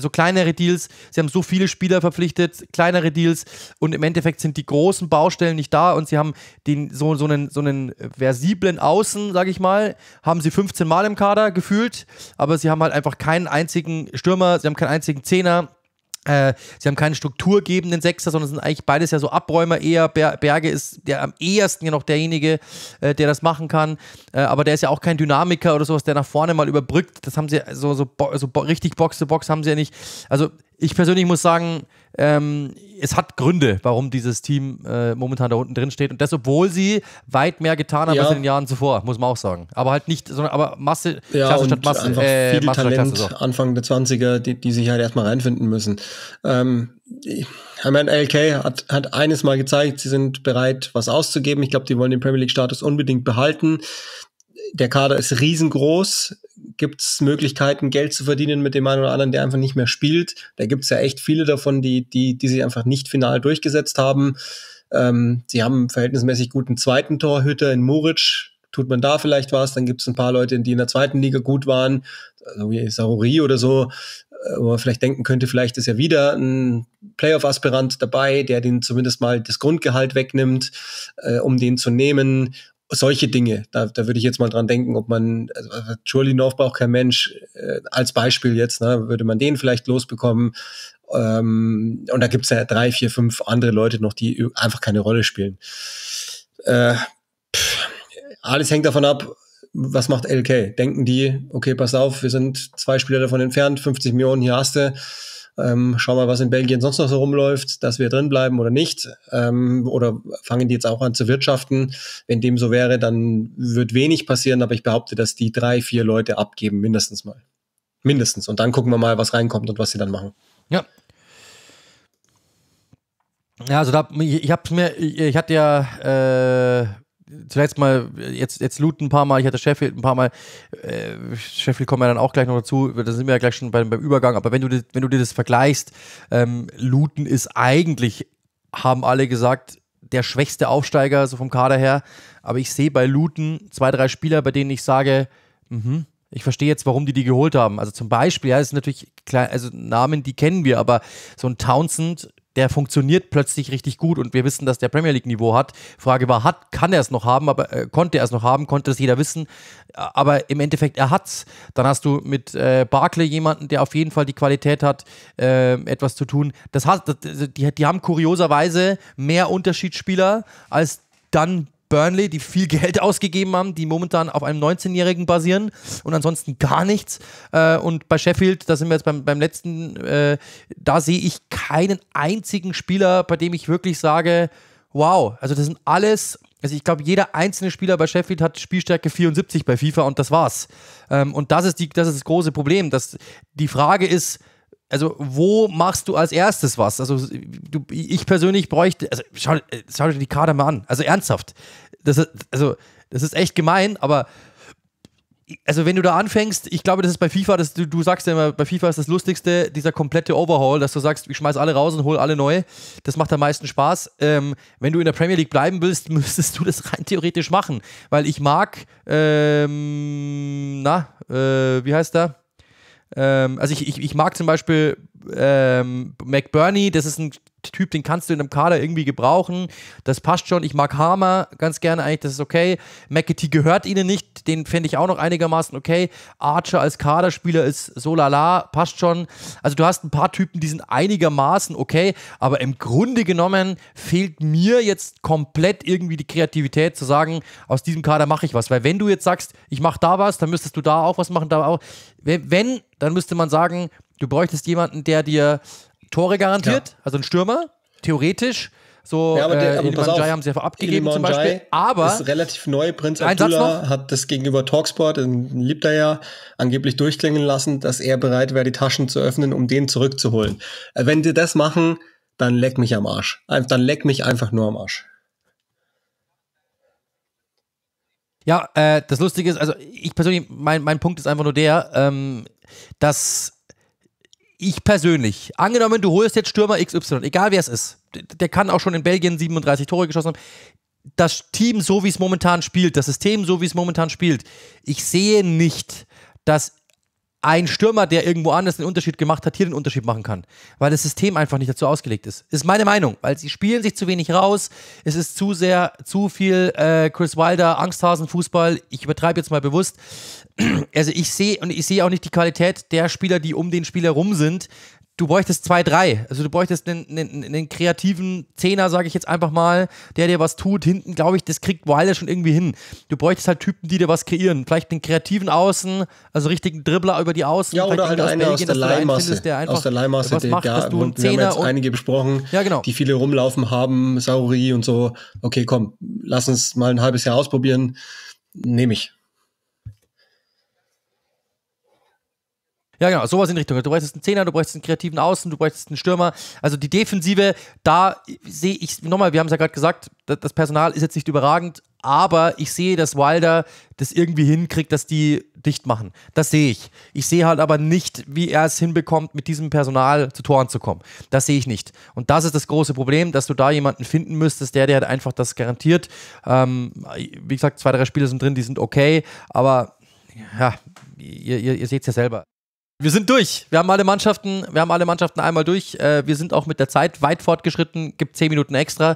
so kleinere Deals. Sie haben so viele Spieler verpflichtet, kleinere Deals und im Endeffekt sind die großen Baustellen nicht da und sie haben den, so, so, einen, so einen versiblen Außen, sage ich mal, haben sie 15 Mal im Kader gefühlt, aber sie haben halt einfach keinen einzigen Stürmer, sie haben keinen einzigen Zehner. Äh, sie haben keinen strukturgebenden Sechser, sondern sind eigentlich beides ja so Abräumer eher. Berge ist der am ehesten ja noch derjenige, äh, der das machen kann. Äh, aber der ist ja auch kein Dynamiker oder sowas, der nach vorne mal überbrückt. Das haben sie so, so, so richtig box to -Box haben sie ja nicht. Also ich persönlich muss sagen, ähm, es hat Gründe, warum dieses Team äh, momentan da unten drin steht. Und das, obwohl sie weit mehr getan haben ja. als in den Jahren zuvor, muss man auch sagen. Aber halt nicht, sondern aber Masse, ja, Klasse statt Masse. Einfach äh, viel Masse Talent Klasse, so. Anfang der 20er, die, die sich halt erstmal reinfinden müssen. Ähm, ich meine, LK hat, hat eines mal gezeigt, sie sind bereit, was auszugeben. Ich glaube, die wollen den Premier League-Status unbedingt behalten der Kader ist riesengroß. Gibt es Möglichkeiten, Geld zu verdienen mit dem einen oder anderen, der einfach nicht mehr spielt? Da gibt es ja echt viele davon, die, die, die sich einfach nicht final durchgesetzt haben. Ähm, sie haben verhältnismäßig guten zweiten Torhüter in Muric. Tut man da vielleicht was? Dann gibt es ein paar Leute, die in der zweiten Liga gut waren, also wie Saruri oder so, äh, wo man vielleicht denken könnte, vielleicht ist ja wieder ein Playoff-Aspirant dabei, der den zumindest mal das Grundgehalt wegnimmt, äh, um den zu nehmen solche Dinge, da, da würde ich jetzt mal dran denken, ob man, also Julie äh, North braucht kein Mensch, äh, als Beispiel jetzt, ne, würde man den vielleicht losbekommen. Ähm, und da gibt's ja drei, vier, fünf andere Leute noch, die einfach keine Rolle spielen. Äh, pff, alles hängt davon ab, was macht LK? Denken die, okay, pass auf, wir sind zwei Spieler davon entfernt, 50 Millionen, hier hast du ähm, schau mal, was in Belgien sonst noch so rumläuft, dass wir drinbleiben oder nicht. Ähm, oder fangen die jetzt auch an zu wirtschaften? Wenn dem so wäre, dann wird wenig passieren, aber ich behaupte, dass die drei, vier Leute abgeben, mindestens mal. Mindestens. Und dann gucken wir mal, was reinkommt und was sie dann machen. Ja, ja, also da, ich hab's mir, ich hatte ja äh, zuletzt mal, jetzt, jetzt Luton ein paar Mal, ich hatte Sheffield ein paar Mal, äh, Sheffield kommen ja dann auch gleich noch dazu, da sind wir ja gleich schon beim, beim Übergang, aber wenn du, wenn du dir das vergleichst, ähm, Luton ist eigentlich, haben alle gesagt, der schwächste Aufsteiger, so vom Kader her, aber ich sehe bei Luton zwei, drei Spieler, bei denen ich sage, mh, ich verstehe jetzt, warum die die geholt haben. Also zum Beispiel, ja, das sind natürlich klar, also Namen, die kennen wir, aber so ein Townsend der funktioniert plötzlich richtig gut und wir wissen, dass der Premier League Niveau hat. Frage war, hat, kann er es noch haben, aber äh, konnte er es noch haben, konnte es jeder wissen, aber im Endeffekt er hat's. Dann hast du mit äh, Barclay jemanden, der auf jeden Fall die Qualität hat, äh, etwas zu tun. Das hat, das, die, die haben kurioserweise mehr Unterschiedsspieler als dann Burnley, die viel Geld ausgegeben haben, die momentan auf einem 19-Jährigen basieren und ansonsten gar nichts. Äh, und bei Sheffield, da sind wir jetzt beim, beim letzten, äh, da sehe ich keinen einzigen Spieler, bei dem ich wirklich sage, wow, also das sind alles also ich glaube, jeder einzelne Spieler bei Sheffield hat Spielstärke 74 bei FIFA und das war's. Ähm, und das ist, die, das ist das große Problem. Das, die Frage ist, also wo machst du als erstes was? Also du, ich persönlich bräuchte, also schau, äh, schau dir die Kader mal an. Also ernsthaft. Das ist, also, das ist echt gemein, aber also wenn du da anfängst, ich glaube, das ist bei FIFA, das, du, du sagst ja immer, bei FIFA ist das Lustigste dieser komplette Overhaul, dass du sagst, ich schmeiß alle raus und hol alle neu. Das macht am meisten Spaß. Ähm, wenn du in der Premier League bleiben willst, müsstest du das rein theoretisch machen, weil ich mag, ähm, na, äh, wie heißt der? Ähm, also ich, ich, ich mag zum Beispiel ähm, McBurney, das ist ein Typ, den kannst du in einem Kader irgendwie gebrauchen. Das passt schon. Ich mag Hammer ganz gerne eigentlich, das ist okay. McAtee gehört ihnen nicht, den fände ich auch noch einigermaßen okay. Archer als Kaderspieler ist so lala, passt schon. Also du hast ein paar Typen, die sind einigermaßen okay, aber im Grunde genommen fehlt mir jetzt komplett irgendwie die Kreativität zu sagen, aus diesem Kader mache ich was. Weil wenn du jetzt sagst, ich mache da was, dann müsstest du da auch was machen, da auch. Wenn, dann müsste man sagen, du bräuchtest jemanden, der dir Tore garantiert, ja. also ein Stürmer, theoretisch. So, ja, aber der, äh, aber äh, pass haben sie ja abgegeben zum Beispiel. Aber ist relativ neu. Prinz Abdullah hat das gegenüber Talksport, den liebt er ja, angeblich durchklingen lassen, dass er bereit wäre, die Taschen zu öffnen, um den zurückzuholen. Äh, wenn die das machen, dann leck mich am Arsch. Dann leck mich einfach nur am Arsch. Ja, äh, das Lustige ist, also ich persönlich, mein, mein Punkt ist einfach nur der, ähm, dass ich persönlich, angenommen, du holst jetzt Stürmer XY, egal wer es ist, der kann auch schon in Belgien 37 Tore geschossen haben. Das Team, so wie es momentan spielt, das System, so wie es momentan spielt, ich sehe nicht, dass ein Stürmer, der irgendwo anders den Unterschied gemacht hat, hier den Unterschied machen kann. Weil das System einfach nicht dazu ausgelegt ist. Ist meine Meinung. Weil sie spielen sich zu wenig raus. Es ist zu sehr, zu viel äh, Chris Wilder, Angsthasen, Fußball. Ich übertreibe jetzt mal bewusst also ich sehe und ich sehe auch nicht die Qualität der Spieler, die um den Spieler rum sind. Du bräuchtest zwei, drei. Also du bräuchtest einen, einen, einen kreativen Zehner, sage ich jetzt einfach mal, der dir was tut. Hinten, glaube ich, das kriegt Wilder schon irgendwie hin. Du bräuchtest halt Typen, die dir was kreieren. Vielleicht einen kreativen Außen, also richtigen Dribbler über die Außen. Ja, oder halt einer aus, der Leihmasse. der aus der Leihmasse. Was macht, da, du einen wir haben jetzt einige besprochen, ja, genau. die viele rumlaufen haben, Sauri und so. Okay, komm, lass uns mal ein halbes Jahr ausprobieren. Nehme ich. Ja, genau, sowas in Richtung. Du bräuchtest einen Zehner, du bräuchtest einen kreativen Außen, du bräuchtest einen Stürmer. Also die Defensive, da sehe ich, nochmal, wir haben es ja gerade gesagt, das Personal ist jetzt nicht überragend, aber ich sehe, dass Wilder das irgendwie hinkriegt, dass die dicht machen. Das sehe ich. Ich sehe halt aber nicht, wie er es hinbekommt, mit diesem Personal zu Toren zu kommen. Das sehe ich nicht. Und das ist das große Problem, dass du da jemanden finden müsstest, der dir halt einfach das garantiert. Ähm, wie gesagt, zwei, drei Spiele sind drin, die sind okay, aber ja, ihr, ihr, ihr seht es ja selber. Wir sind durch. Wir haben alle Mannschaften, wir haben alle Mannschaften einmal durch. Äh, wir sind auch mit der Zeit weit fortgeschritten. Gibt zehn Minuten extra,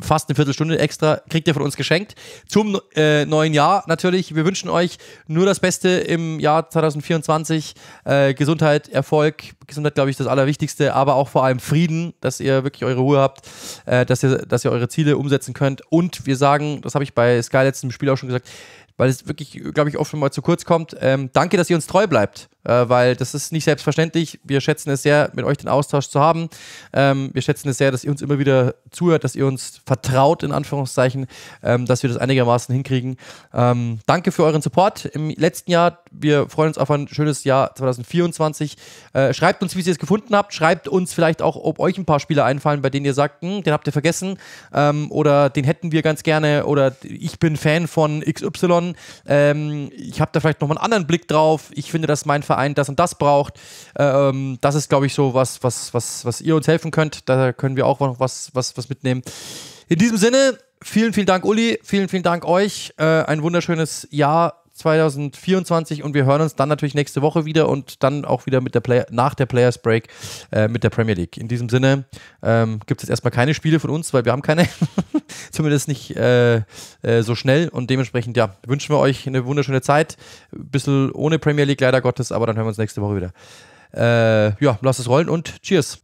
fast eine Viertelstunde extra. Kriegt ihr von uns geschenkt. Zum äh, neuen Jahr natürlich. Wir wünschen euch nur das Beste im Jahr 2024. Äh, Gesundheit, Erfolg. Gesundheit, glaube ich, das Allerwichtigste. Aber auch vor allem Frieden, dass ihr wirklich eure Ruhe habt, äh, dass, ihr, dass ihr eure Ziele umsetzen könnt. Und wir sagen, das habe ich bei Sky letztem Spiel auch schon gesagt, weil es wirklich, glaube ich, oft schon mal zu kurz kommt. Ähm, danke, dass ihr uns treu bleibt äh, weil das ist nicht selbstverständlich. Wir schätzen es sehr, mit euch den Austausch zu haben. Ähm, wir schätzen es sehr, dass ihr uns immer wieder zuhört, dass ihr uns vertraut, in Anführungszeichen, ähm, dass wir das einigermaßen hinkriegen. Ähm, danke für euren Support im letzten Jahr. Wir freuen uns auf ein schönes Jahr 2024. Äh, schreibt uns, wie ihr es gefunden habt. Schreibt uns vielleicht auch, ob euch ein paar Spiele einfallen, bei denen ihr sagt, hm, den habt ihr vergessen ähm, oder den hätten wir ganz gerne oder ich bin Fan von XY. Ähm, ich habe da vielleicht noch mal einen anderen Blick drauf. Ich finde, dass mein Verein Verein das und das braucht. Ähm, das ist, glaube ich, so was, was, was, was ihr uns helfen könnt. Da können wir auch noch was, was, was mitnehmen. In diesem Sinne, vielen, vielen Dank, Uli. Vielen, vielen Dank euch. Äh, ein wunderschönes Jahr 2024 und wir hören uns dann natürlich nächste Woche wieder und dann auch wieder mit der Play nach der Players Break äh, mit der Premier League. In diesem Sinne ähm, gibt es jetzt erstmal keine Spiele von uns, weil wir haben keine, zumindest nicht äh, äh, so schnell und dementsprechend ja, wünschen wir euch eine wunderschöne Zeit, ein bisschen ohne Premier League leider Gottes, aber dann hören wir uns nächste Woche wieder. Äh, ja, lasst es rollen und cheers.